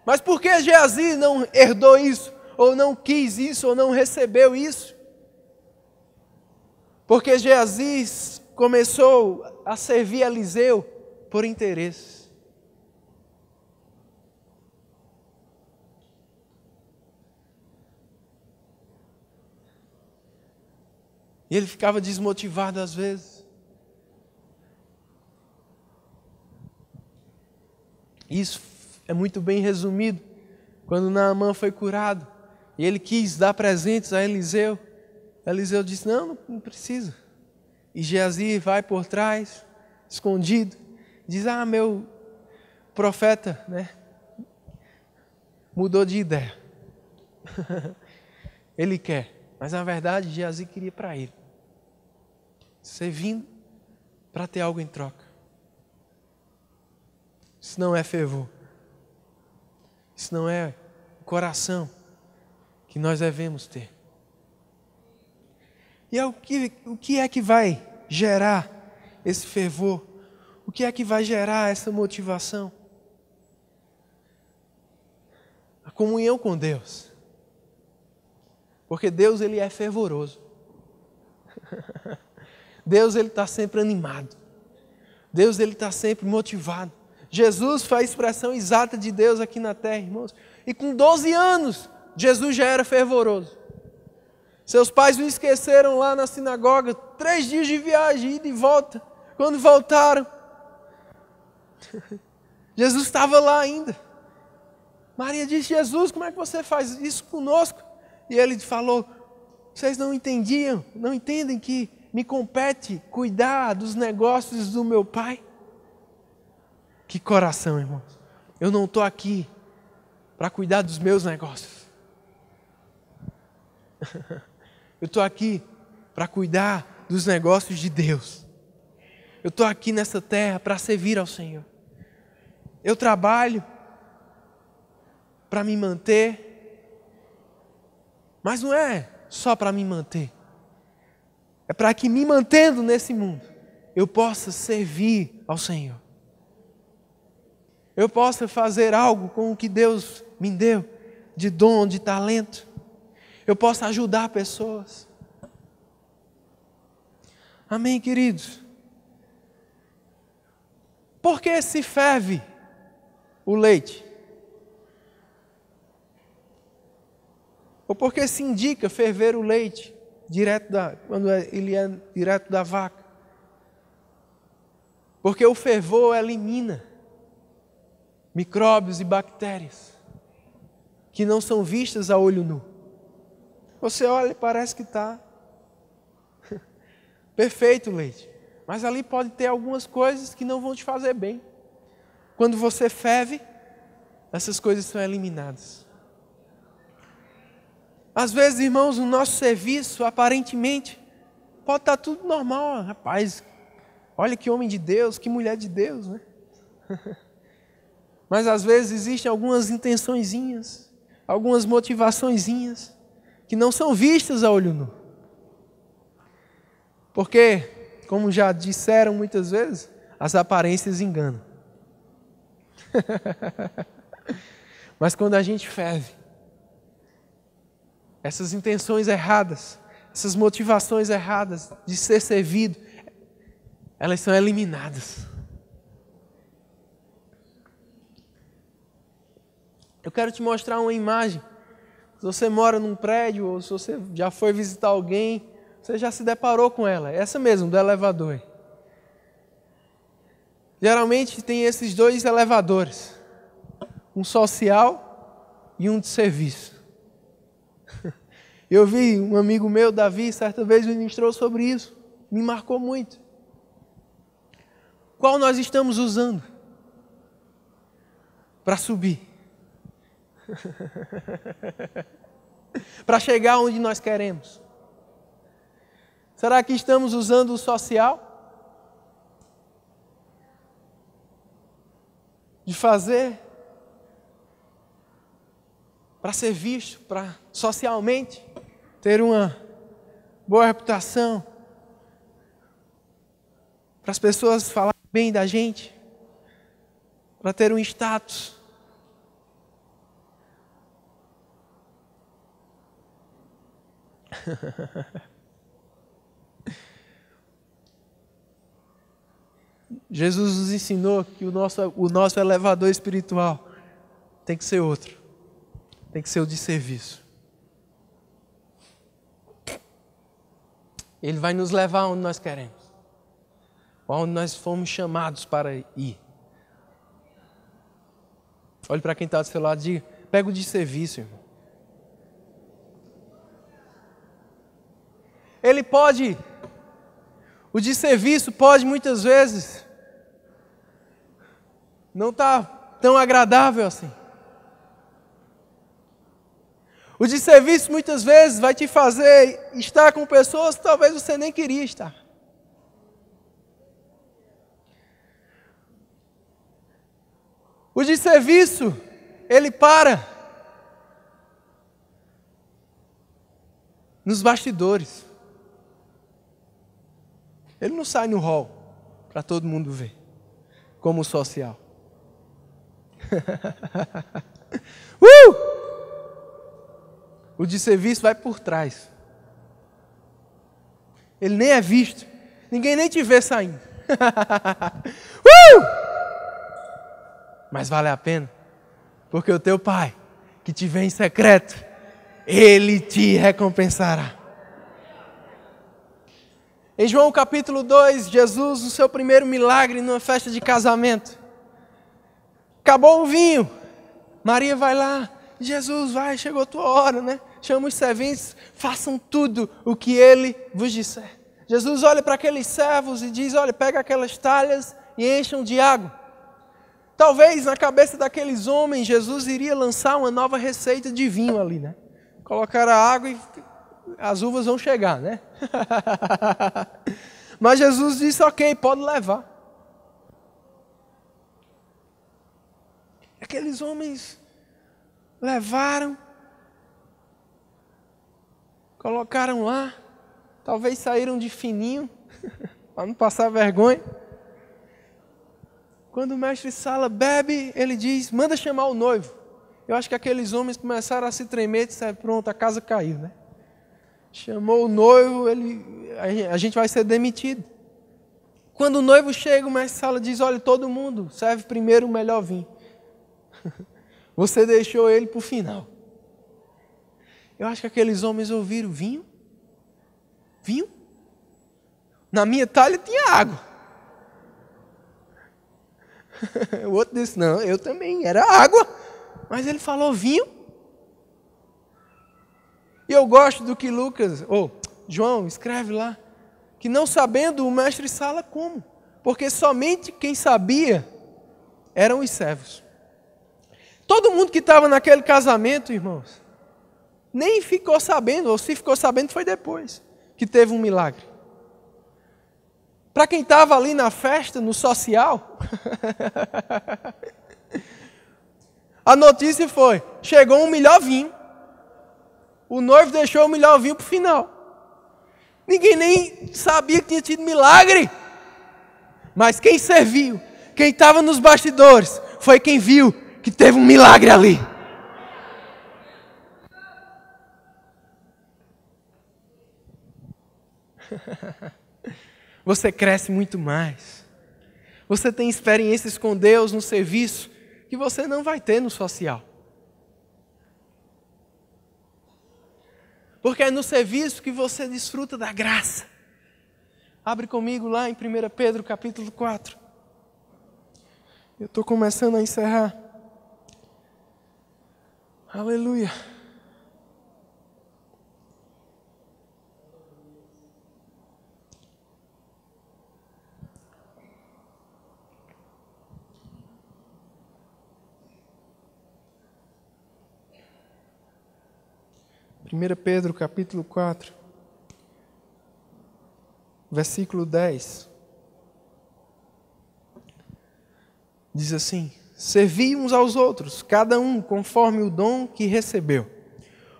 Mas por que Geazi não herdou isso, ou não quis isso, ou não recebeu isso? Porque Geazi começou a servir Eliseu por interesse. E ele ficava desmotivado às vezes. Isso é muito bem resumido quando Naamã foi curado e ele quis dar presentes a Eliseu. Eliseu disse: Não, não precisa. E Geazi vai por trás, escondido, diz: Ah, meu profeta, né? Mudou de ideia. ele quer, mas na verdade Geazi queria para ele. ser vindo para ter algo em troca. Isso não é fervor. Isso não é coração que nós devemos ter. E é o que, o que é que vai gerar esse fervor o que é que vai gerar essa motivação? A comunhão com Deus. Porque Deus ele é fervoroso. Deus ele está sempre animado. Deus ele está sempre motivado. Jesus foi a expressão exata de Deus aqui na terra, irmãos. E com 12 anos, Jesus já era fervoroso. Seus pais o esqueceram lá na sinagoga, três dias de viagem, ida e volta. Quando voltaram, Jesus estava lá ainda. Maria disse: Jesus, como é que você faz isso conosco? E ele falou: Vocês não entendiam, não entendem que me compete cuidar dos negócios do meu pai? Que coração, irmãos. Eu não estou aqui para cuidar dos meus negócios. Eu estou aqui para cuidar dos negócios de Deus. Eu estou aqui nessa terra para servir ao Senhor. Eu trabalho para me manter, mas não é só para me manter, é para que me mantendo nesse mundo, eu possa servir ao Senhor, eu possa fazer algo com o que Deus me deu de dom, de talento, eu possa ajudar pessoas. Amém, queridos? Por que se ferve o leite? Ou porque se indica ferver o leite direto da, quando é, ele é direto da vaca? Porque o fervor elimina micróbios e bactérias que não são vistas a olho nu. Você olha e parece que está perfeito o leite, mas ali pode ter algumas coisas que não vão te fazer bem. Quando você ferve, essas coisas são eliminadas. Às vezes, irmãos, o nosso serviço, aparentemente, pode estar tudo normal. Rapaz, olha que homem de Deus, que mulher de Deus, né? Mas às vezes existem algumas intençõezinhas, algumas motivaçõezinhas, que não são vistas a olho nu. Porque, como já disseram muitas vezes, as aparências enganam. Mas quando a gente ferve, essas intenções erradas, essas motivações erradas de ser servido, elas são eliminadas. Eu quero te mostrar uma imagem. Se você mora num prédio ou se você já foi visitar alguém, você já se deparou com ela. Essa mesmo, do elevador. Geralmente tem esses dois elevadores, um social e um de serviço. Eu vi um amigo meu, Davi, certa vez ministrou sobre isso, me marcou muito. Qual nós estamos usando para subir? para chegar onde nós queremos? Será que estamos usando o social? de fazer para ser visto, para socialmente ter uma boa reputação, para as pessoas falarem bem da gente, para ter um status. Jesus nos ensinou que o nosso, o nosso elevador espiritual tem que ser outro, tem que ser o de serviço. Ele vai nos levar onde nós queremos, onde nós fomos chamados para ir. Olhe para quem está do seu lado e diga: pega o de serviço, irmão. Ele pode, o de serviço pode muitas vezes não está tão agradável assim. O de serviço muitas vezes vai te fazer estar com pessoas que talvez você nem queria estar. O de serviço ele para nos bastidores. Ele não sai no hall para todo mundo ver, como social. uh! O de serviço vai por trás. Ele nem é visto. Ninguém nem te vê saindo. uh! Mas vale a pena. Porque o teu pai, que te vê em secreto, ele te recompensará. Em João capítulo 2, Jesus, o seu primeiro milagre, numa festa de casamento, Acabou o vinho. Maria vai lá. Jesus, vai, chegou a tua hora, né? Chama os serventes, façam tudo o que ele vos disser. Jesus olha para aqueles servos e diz: Olha, pega aquelas talhas e encham de água. Talvez na cabeça daqueles homens, Jesus iria lançar uma nova receita de vinho ali, né? Colocar a água e as uvas vão chegar, né? Mas Jesus disse: Ok, pode levar. aqueles homens levaram, colocaram lá, talvez saíram de fininho, para não passar vergonha. Quando o mestre Sala bebe, ele diz: manda chamar o noivo. Eu acho que aqueles homens começaram a se tremer e disseram: pronto, a casa caiu, né? Chamou o noivo, ele, a gente vai ser demitido. Quando o noivo chega, o mestre Sala diz: olha, todo mundo serve primeiro o melhor vinho. Você deixou ele para o final. Eu acho que aqueles homens ouviram vinho. Vinho? Na minha talha tinha água. o outro disse: Não, eu também, era água. Mas ele falou vinho. E eu gosto do que Lucas, ou João, escreve lá: que não sabendo o mestre Sala como, porque somente quem sabia eram os servos. Todo mundo que estava naquele casamento, irmãos, nem ficou sabendo, ou se ficou sabendo foi depois que teve um milagre. Para quem estava ali na festa, no social, a notícia foi: chegou um melhor vinho. O noivo deixou o melhor vinho para o final. Ninguém nem sabia que tinha tido milagre. Mas quem serviu, quem estava nos bastidores, foi quem viu, que teve um milagre ali. Você cresce muito mais. Você tem experiências com Deus no serviço que você não vai ter no social. Porque é no serviço que você desfruta da graça. Abre comigo lá em 1 Pedro capítulo 4. Eu estou começando a encerrar. Aleluia. Primeira Pedro capítulo quatro, versículo dez diz assim: Servi uns aos outros, cada um conforme o dom que recebeu,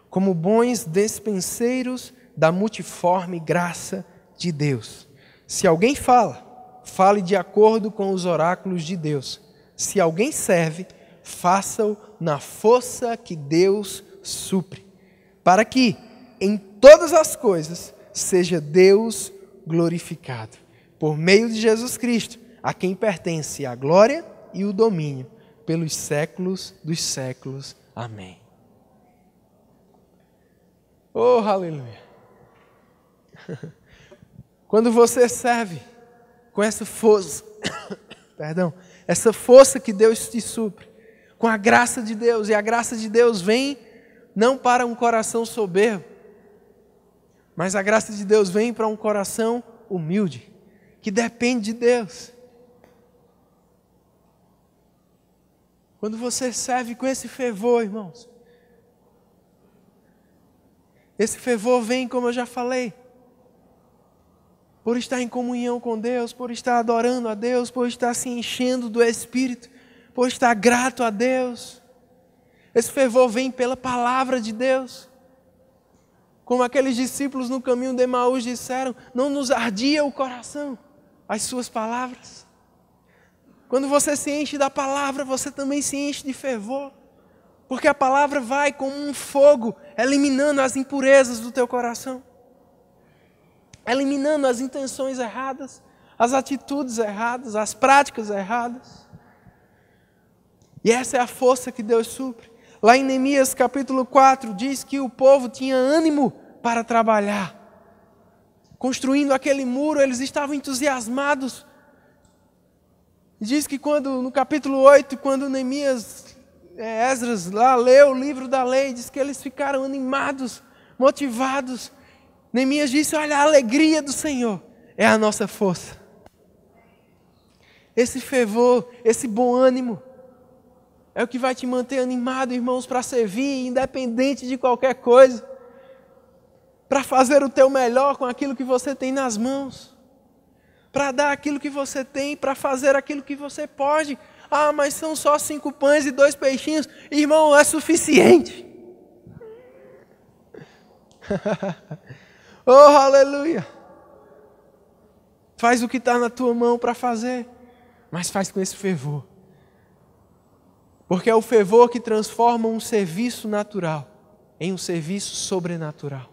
como bons despenseiros da multiforme graça de Deus. Se alguém fala, fale de acordo com os oráculos de Deus. Se alguém serve, faça-o na força que Deus supre, para que, em todas as coisas, seja Deus glorificado, por meio de Jesus Cristo, a quem pertence a glória e o domínio pelos séculos dos séculos. Amém. Oh, aleluia! Quando você serve com essa força, perdão, essa força que Deus te supre, com a graça de Deus, e a graça de Deus vem não para um coração soberbo, mas a graça de Deus vem para um coração humilde, que depende de Deus. Quando você serve com esse fervor, irmãos, esse fervor vem, como eu já falei, por estar em comunhão com Deus, por estar adorando a Deus, por estar se enchendo do Espírito, por estar grato a Deus. Esse fervor vem pela palavra de Deus. Como aqueles discípulos no caminho de Emaús disseram, não nos ardia o coração as suas palavras. Quando você se enche da palavra, você também se enche de fervor. Porque a palavra vai como um fogo, eliminando as impurezas do teu coração, eliminando as intenções erradas, as atitudes erradas, as práticas erradas. E essa é a força que Deus supre. Lá em Neemias capítulo 4 diz que o povo tinha ânimo para trabalhar. Construindo aquele muro, eles estavam entusiasmados diz que quando, no capítulo 8, quando Neemias, é, Esdras lá leu o livro da lei, diz que eles ficaram animados, motivados. Neemias disse: Olha, a alegria do Senhor é a nossa força. Esse fervor, esse bom ânimo, é o que vai te manter animado, irmãos, para servir, independente de qualquer coisa, para fazer o teu melhor com aquilo que você tem nas mãos para dar aquilo que você tem, para fazer aquilo que você pode. Ah, mas são só cinco pães e dois peixinhos. Irmão, é suficiente. oh, aleluia! Faz o que está na tua mão para fazer, mas faz com esse fervor. Porque é o fervor que transforma um serviço natural em um serviço sobrenatural.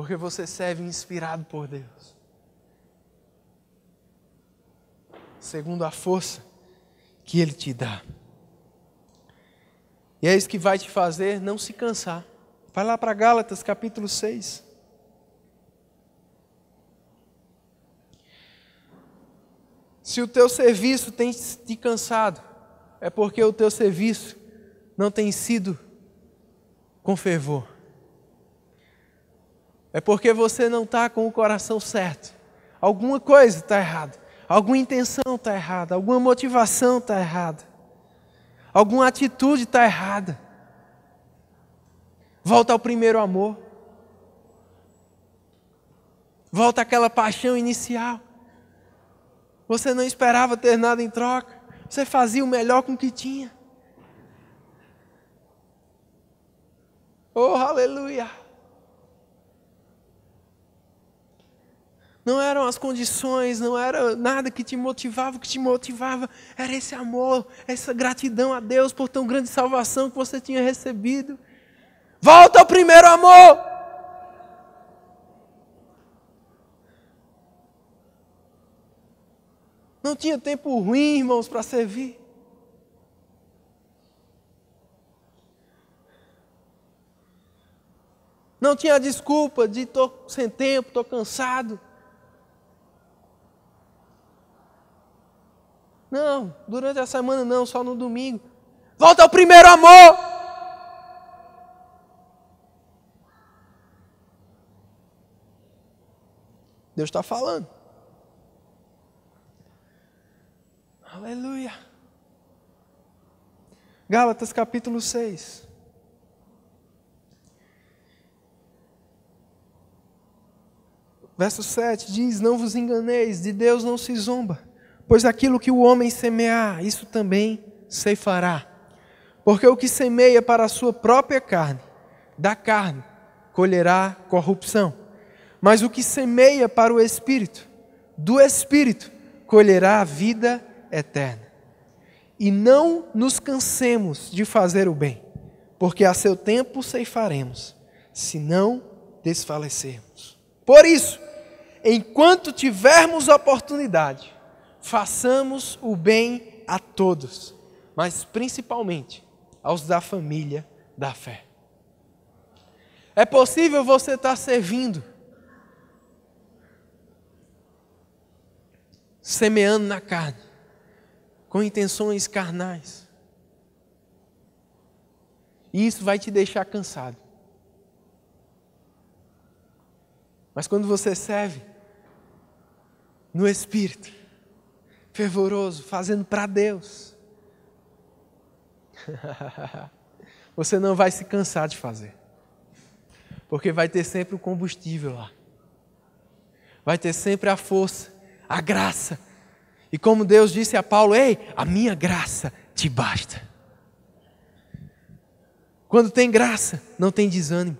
Porque você serve inspirado por Deus. Segundo a força que Ele te dá. E é isso que vai te fazer não se cansar. Vai lá para Gálatas capítulo 6. Se o teu serviço tem te cansado, é porque o teu serviço não tem sido com fervor. É porque você não está com o coração certo. Alguma coisa está errada. Alguma intenção está errada. Alguma motivação está errada. Alguma atitude está errada. Volta ao primeiro amor. Volta àquela paixão inicial. Você não esperava ter nada em troca. Você fazia o melhor com o que tinha. Oh, aleluia! Não eram as condições, não era nada que te motivava, o que te motivava era esse amor, essa gratidão a Deus por tão grande salvação que você tinha recebido. Volta ao primeiro amor! Não tinha tempo ruim, irmãos, para servir. Não tinha desculpa de tô sem tempo, tô cansado. Não, durante a semana não, só no domingo. Volta ao primeiro amor. Deus está falando. Aleluia. Gálatas capítulo 6. Verso 7 diz: Não vos enganeis, de Deus não se zomba. Pois aquilo que o homem semear, isso também ceifará. Porque o que semeia para a sua própria carne, da carne colherá corrupção. Mas o que semeia para o espírito, do espírito colherá a vida eterna. E não nos cansemos de fazer o bem, porque a seu tempo ceifaremos, se não desfalecermos. Por isso, enquanto tivermos oportunidade, façamos o bem a todos, mas principalmente aos da família da fé. É possível você estar tá servindo, semeando na carne, com intenções carnais. E isso vai te deixar cansado. Mas quando você serve no Espírito, fervoroso, fazendo para Deus. Você não vai se cansar de fazer, porque vai ter sempre o combustível lá, vai ter sempre a força, a graça. E como Deus disse a Paulo: Ei, a minha graça te basta. Quando tem graça, não tem desânimo.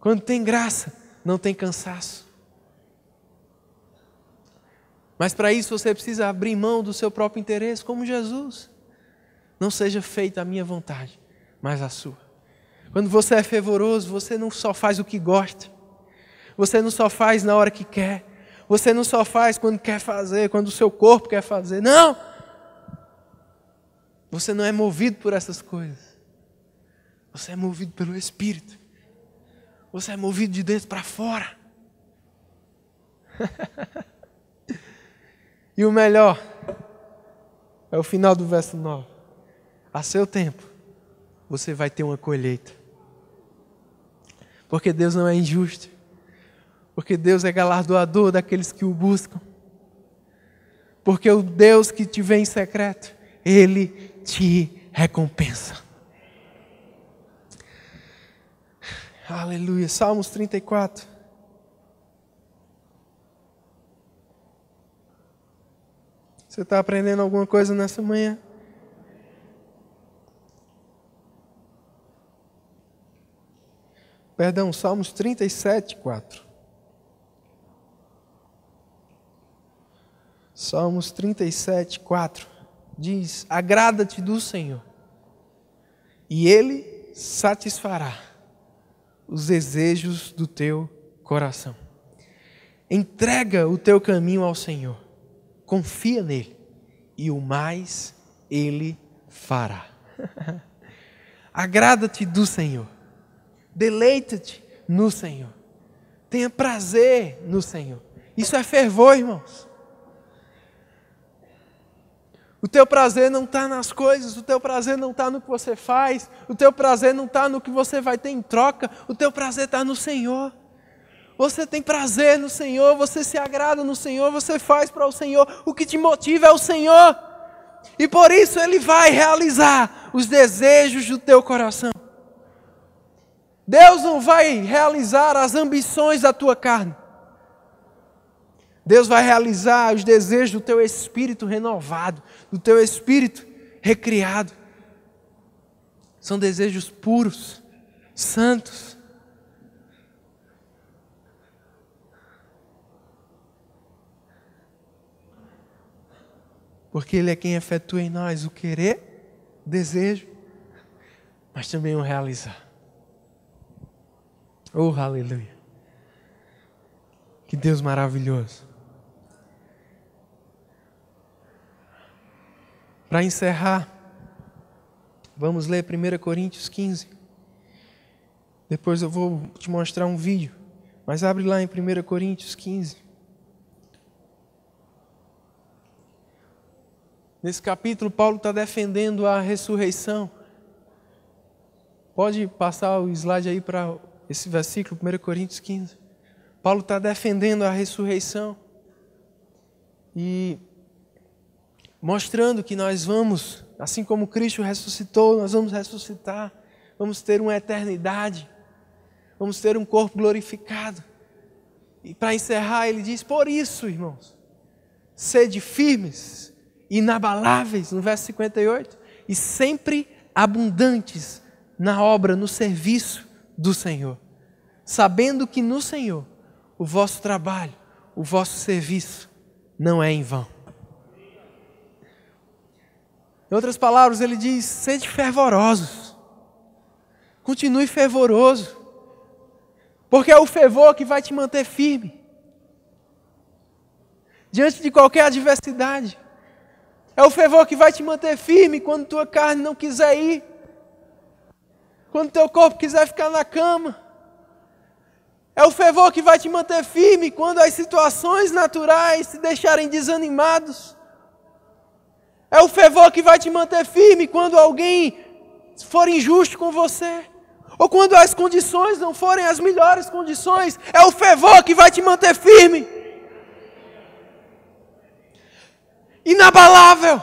Quando tem graça, não tem cansaço. Mas para isso você precisa abrir mão do seu próprio interesse, como Jesus. Não seja feita a minha vontade, mas a sua. Quando você é fervoroso, você não só faz o que gosta, você não só faz na hora que quer, você não só faz quando quer fazer, quando o seu corpo quer fazer. Não! Você não é movido por essas coisas. Você é movido pelo Espírito. Você é movido de dentro para fora. E o melhor é o final do verso 9. A seu tempo, você vai ter uma colheita. Porque Deus não é injusto. Porque Deus é galardoador daqueles que o buscam. Porque o Deus que te vê em secreto, ele te recompensa. Aleluia. Salmos 34. Você está aprendendo alguma coisa nessa manhã? Perdão, Salmos 37, 4. Salmos 37, 4 diz: Agrada-te do Senhor, e Ele satisfará os desejos do teu coração. Entrega o teu caminho ao Senhor, confia nele e o mais ele fará. Agrada-te do Senhor, deleita-te no Senhor, tenha prazer no Senhor. Isso é fervor, irmãos. O teu prazer não está nas coisas, o teu prazer não está no que você faz, o teu prazer não está no que você vai ter em troca, o teu prazer está no Senhor você tem prazer no Senhor, você se agrada no Senhor, você faz para o Senhor, o que te motiva é o Senhor. E por isso ele vai realizar os desejos do teu coração. Deus não vai realizar as ambições da tua carne. Deus vai realizar os desejos do teu espírito renovado, do teu espírito recriado. São desejos puros, santos. porque Ele é quem efetua em nós o querer, desejo, mas também o realizar. Oh, aleluia! Que Deus maravilhoso! Para encerrar, vamos ler 1 Coríntios 15. Depois eu vou te mostrar um vídeo, mas abre lá em 1 Coríntios 15. Nesse capítulo, Paulo está defendendo a ressurreição. Pode passar o slide aí para esse versículo, 1 Coríntios 15. Paulo está defendendo a ressurreição e mostrando que nós vamos, assim como Cristo ressuscitou, nós vamos ressuscitar, vamos ter uma eternidade, vamos ter um corpo glorificado. E para encerrar, ele diz: Por isso, irmãos, sede firmes inabaláveis, no verso 58, e sempre abundantes na obra, no serviço do Senhor, sabendo que no Senhor o vosso trabalho, o vosso serviço não é em vão. Em outras palavras, ele diz: sede fervorosos, continue fervoroso, porque é o fervor que vai te manter firme diante de qualquer adversidade. É o fervor que vai te manter firme quando tua carne não quiser ir, quando teu corpo quiser ficar na cama. É o fervor que vai te manter firme quando as situações naturais te deixarem desanimados. É o fervor que vai te manter firme quando alguém for injusto com você. Ou quando as condições não forem as melhores condições. É o fervor que vai te manter firme. inabalável.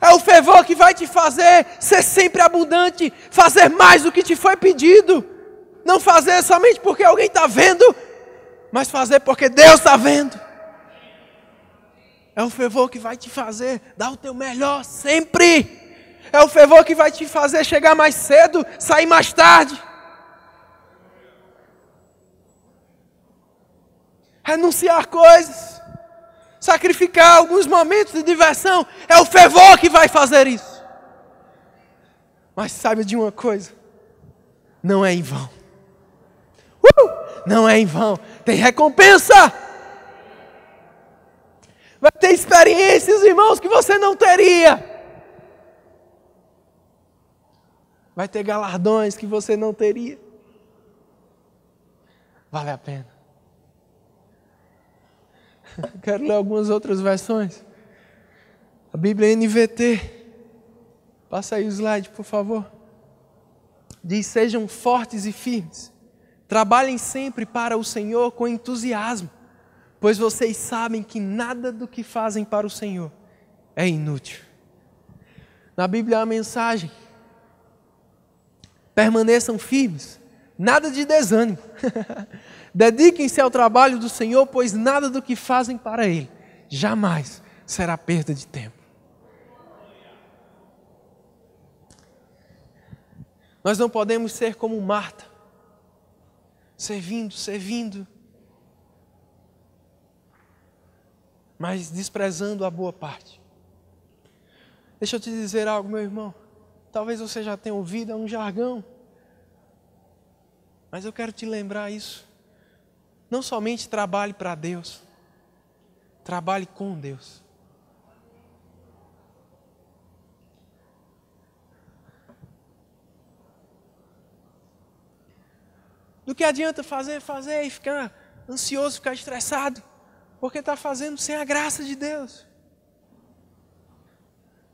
É o fervor que vai te fazer ser sempre abundante, fazer mais do que te foi pedido. Não fazer somente porque alguém está vendo, mas fazer porque Deus está vendo. É o fervor que vai te fazer dar o teu melhor sempre. É o fervor que vai te fazer chegar mais cedo, sair mais tarde. Renunciar coisas sacrificar alguns momentos de diversão. É o fervor que vai fazer isso. Mas saiba de uma coisa: não é em vão. Uh! Não é em vão. Tem recompensa. Vai ter experiências, irmãos, que você não teria. Vai ter galardões que você não teria. Vale a pena. Quero ler algumas outras versões. A Bíblia é NVT. Passa aí o slide, por favor. Diz: sejam fortes e firmes. Trabalhem sempre para o Senhor com entusiasmo, pois vocês sabem que nada do que fazem para o Senhor é inútil. Na Bíblia há a mensagem: permaneçam firmes, nada de desânimo. Dediquem-se ao trabalho do Senhor, pois nada do que fazem para Ele jamais será perda de tempo. Nós não podemos ser como Marta, servindo, servindo, mas desprezando a boa parte. Deixa eu te dizer algo, meu irmão. Talvez você já tenha ouvido, é um jargão. Mas eu quero te lembrar isso. Não somente trabalhe para Deus, trabalhe com Deus. Do que adianta fazer, fazer e ficar ansioso, ficar estressado, porque está fazendo sem a graça de Deus.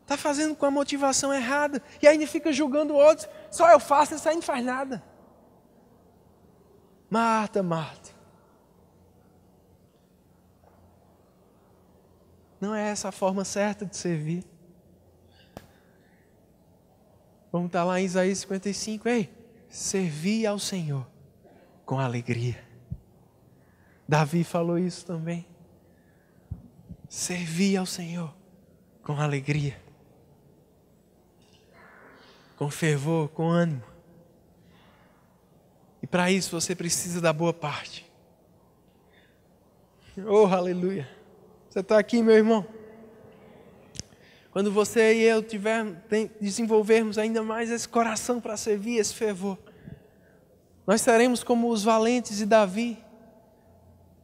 Está fazendo com a motivação errada e ainda fica julgando outros. Só eu faço, isso aí não faz nada. Marta, Marta. Não é essa a forma certa de servir. Vamos estar lá em Isaías 55, ei, servi ao Senhor com alegria. Davi falou isso também. Servi ao Senhor com alegria, com fervor, com ânimo. E para isso você precisa da boa parte. Oh, aleluia! Você está aqui, meu irmão? Quando você e eu tiver, tem, desenvolvermos ainda mais esse coração para servir, esse fervor, nós seremos como os valentes de Davi.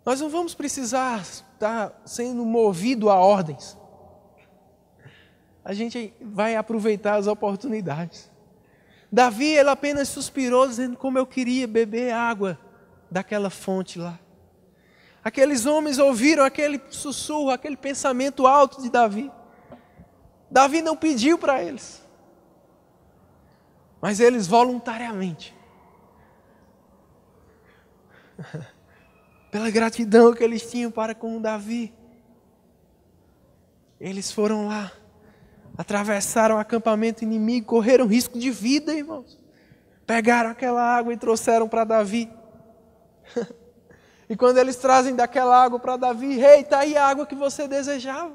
Nós não vamos precisar estar tá sendo movido a ordens. A gente vai aproveitar as oportunidades. Davi, ele apenas suspirou, dizendo: Como eu queria beber água daquela fonte lá. Aqueles homens ouviram aquele sussurro, aquele pensamento alto de Davi. Davi não pediu para eles, mas eles voluntariamente, pela gratidão que eles tinham para com Davi, eles foram lá, atravessaram o acampamento inimigo, correram risco de vida, irmãos. Pegaram aquela água e trouxeram para Davi. E quando eles trazem daquela água para Davi, rei, hey, está aí a água que você desejava.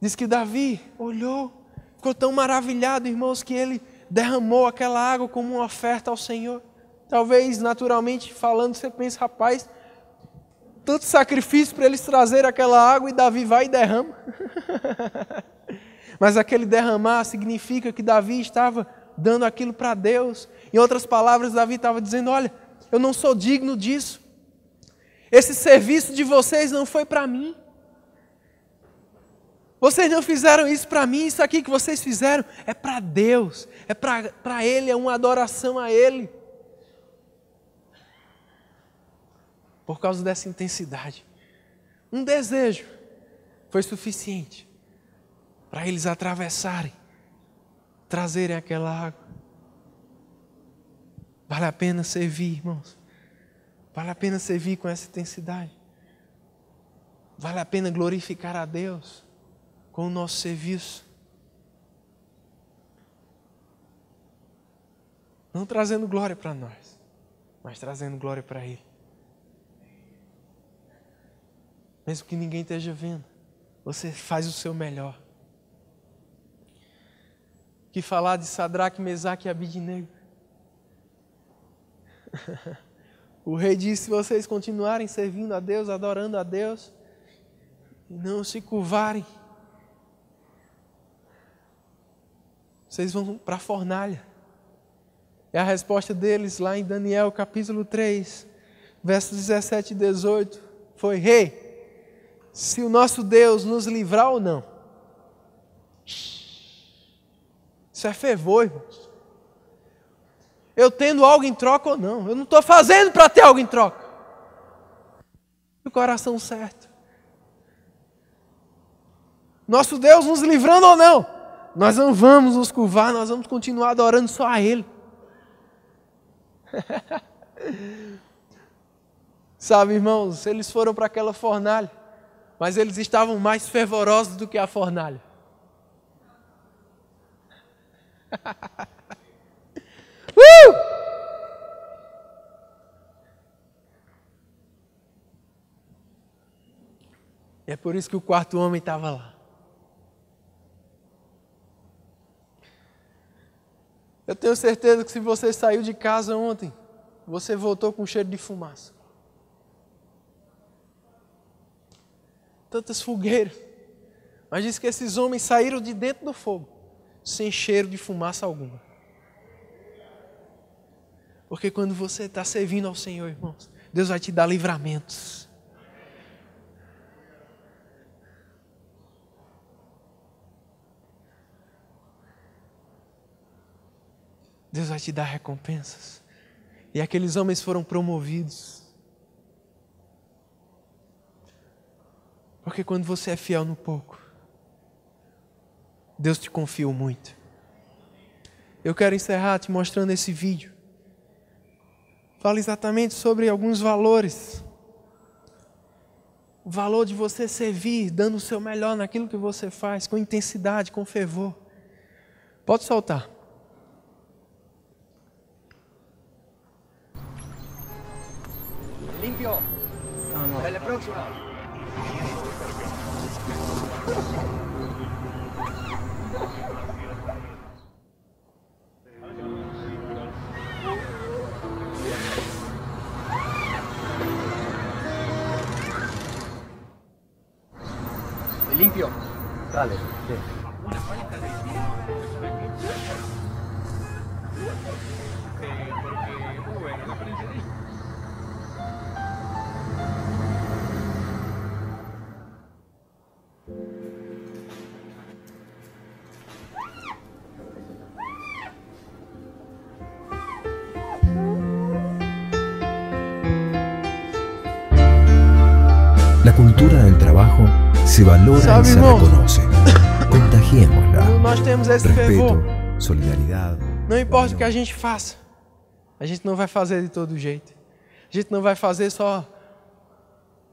Diz que Davi olhou, ficou tão maravilhado, irmãos, que ele derramou aquela água como uma oferta ao Senhor. Talvez, naturalmente falando, você pensa, rapaz, tanto sacrifício para eles trazer aquela água e Davi vai e derrama. Mas aquele derramar significa que Davi estava dando aquilo para Deus. Em outras palavras, Davi estava dizendo: Olha, eu não sou digno disso. Esse serviço de vocês não foi para mim. Vocês não fizeram isso para mim, isso aqui que vocês fizeram é para Deus, é para Ele, é uma adoração a Ele. Por causa dessa intensidade, um desejo foi suficiente para eles atravessarem, trazerem aquela água. Vale a pena servir, irmãos. Vale a pena servir com essa intensidade. Vale a pena glorificar a Deus com o nosso serviço. Não trazendo glória para nós, mas trazendo glória para Ele. Mesmo que ninguém esteja vendo, você faz o seu melhor. Que falar de Sadraque, Mesaque e Abidinego o rei disse: se vocês continuarem servindo a Deus, adorando a Deus, e não se curvarem, vocês vão para a fornalha. É a resposta deles lá em Daniel capítulo 3, versos 17 e 18. Foi: Rei, hey, se o nosso Deus nos livrar ou não. Isso é fervor, irmãos eu tendo algo em troca ou não. Eu não estou fazendo para ter algo em troca. O coração certo. Nosso Deus nos livrando ou não, nós não vamos nos curvar, nós vamos continuar adorando só a Ele. Sabe, irmãos, eles foram para aquela fornalha, mas eles estavam mais fervorosos do que a fornalha. Uh! É por isso que o quarto homem estava lá. Eu tenho certeza que se você saiu de casa ontem, você voltou com cheiro de fumaça. Tantas fogueiras. Mas diz que esses homens saíram de dentro do fogo, sem cheiro de fumaça alguma. Porque quando você está servindo ao Senhor, irmãos, Deus vai te dar livramentos. Deus vai te dar recompensas. E aqueles homens foram promovidos. Porque quando você é fiel no pouco, Deus te confia muito. Eu quero encerrar te mostrando esse vídeo fala exatamente sobre alguns valores. O valor de você servir, dando o seu melhor naquilo que você faz, com intensidade, com fervor. Pode soltar. Limpio. Para a próxima. La cultura del trabajo se valora y se reconoce. nós temos esse Respeito, fervor. Solidariedade. Não importa o que a gente faça, a gente não vai fazer de todo jeito. A gente não vai fazer só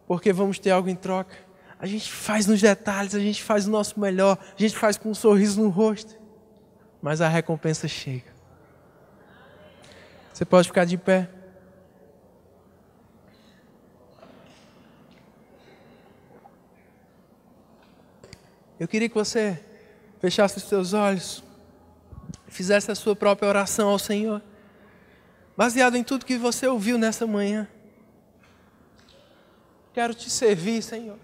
porque vamos ter algo em troca. A gente faz nos detalhes, a gente faz o nosso melhor, a gente faz com um sorriso no rosto. Mas a recompensa chega. Você pode ficar de pé. Eu queria que você fechasse os seus olhos, fizesse a sua própria oração ao Senhor, baseado em tudo que você ouviu nessa manhã. Quero te servir, Senhor,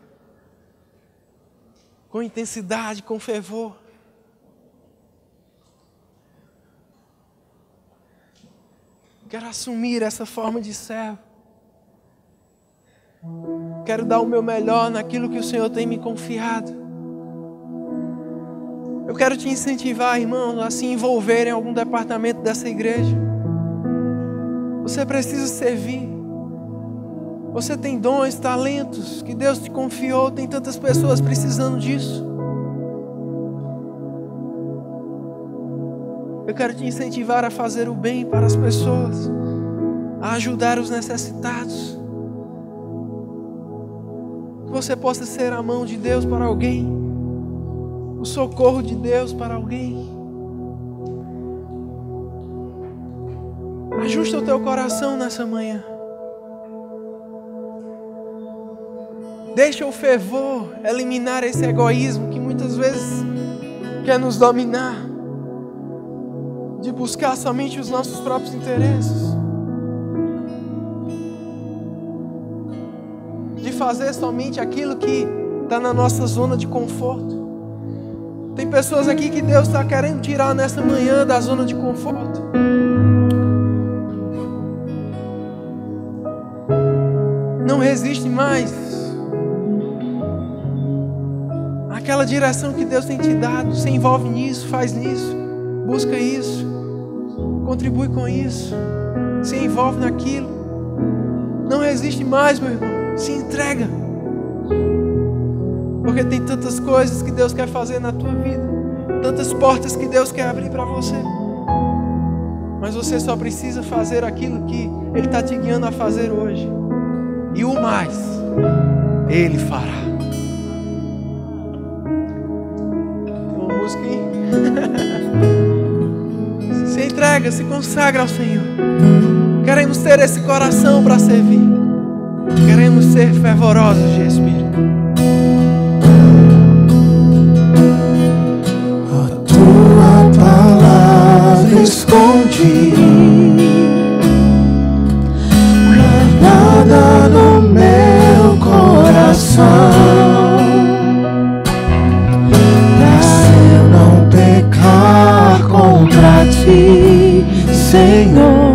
com intensidade, com fervor. Quero assumir essa forma de servo. Quero dar o meu melhor naquilo que o Senhor tem me confiado. Eu quero te incentivar, irmão, a se envolver em algum departamento dessa igreja. Você precisa servir. Você tem dons, talentos que Deus te confiou. Tem tantas pessoas precisando disso. Eu quero te incentivar a fazer o bem para as pessoas, a ajudar os necessitados. Que você possa ser a mão de Deus para alguém o socorro de Deus para alguém. Ajusta o teu coração nessa manhã. Deixa o fervor eliminar esse egoísmo que muitas vezes quer nos dominar, de buscar somente os nossos próprios interesses, de fazer somente aquilo que está na nossa zona de conforto. Tem pessoas aqui que Deus está querendo tirar nesta manhã da zona de conforto. Não resiste mais. Aquela direção que Deus tem te dado, se envolve nisso, faz nisso, busca isso, contribui com isso, se envolve naquilo. Não resiste mais, meu irmão. Se entrega. Porque tem tantas coisas que Deus quer fazer na tua vida, tantas portas que Deus quer abrir para você. Mas você só precisa fazer aquilo que Ele está te guiando a fazer hoje. E o mais, Ele fará. Tem uma música aí? se entrega, se consagra ao Senhor. Queremos ter esse coração para servir. Queremos ser fervorosos de espírito. ti. Guardada no meu coração. Pra eu não pecar contra ti, Senhor.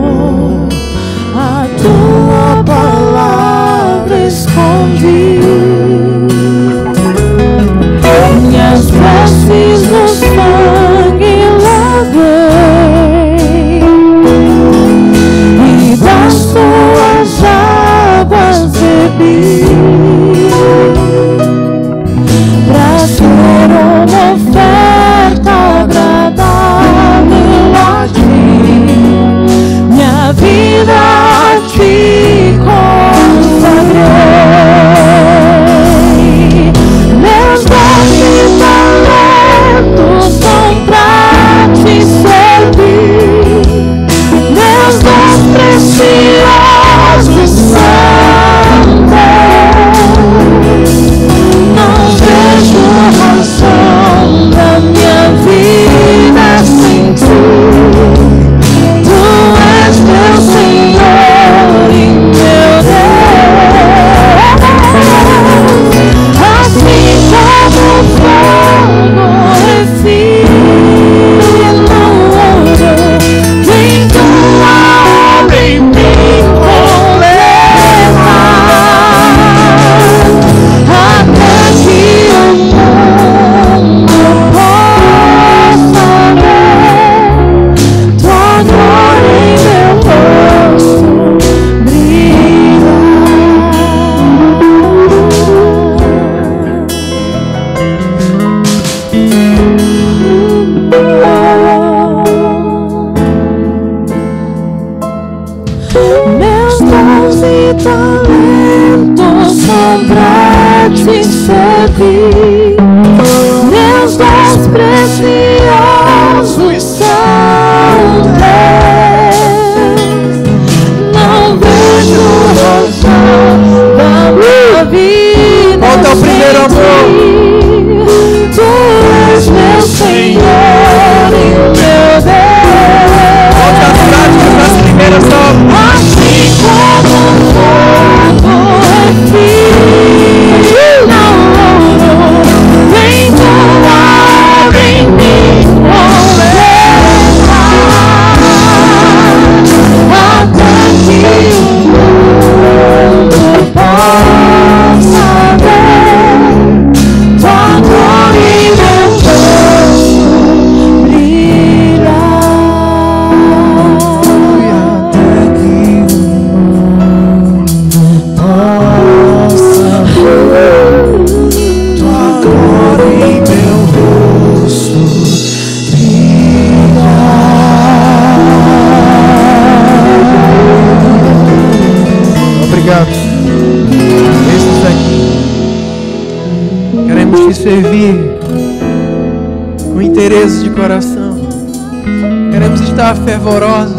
fervorosos,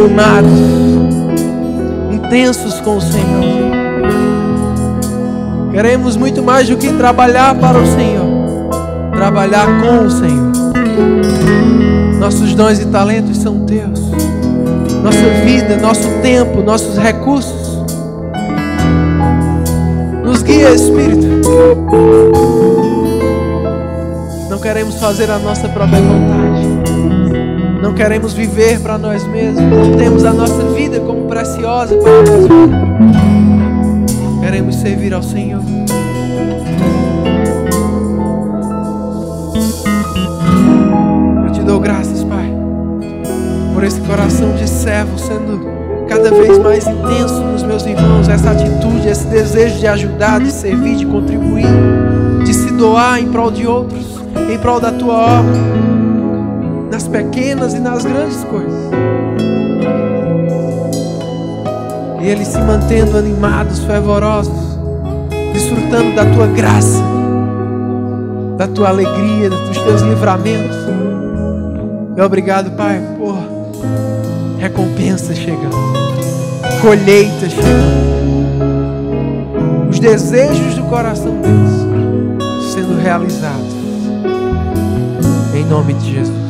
animados, intensos com o Senhor. Queremos muito mais do que trabalhar para o Senhor, trabalhar com o Senhor. Nossos dons e talentos são teus, nossa vida, nosso tempo, nossos recursos. Nos guia, Espírito. Não queremos fazer a nossa própria vontade. Não queremos viver para nós mesmos. Temos a nossa vida como preciosa para nós mesmos. Queremos servir ao Senhor. Eu te dou graças, Pai, por esse coração de servo sendo cada vez mais intenso nos meus irmãos, essa atitude, esse desejo de ajudar, de servir, de contribuir, de se doar em prol de outros, em prol da tua obra nas pequenas e nas grandes coisas. E eles se mantendo animados, fervorosos, desfrutando da tua graça, da tua alegria, dos teus livramentos. E é obrigado, Pai, por recompensa chegando, colheita chegando, os desejos do coração deles sendo realizados. Em nome de Jesus.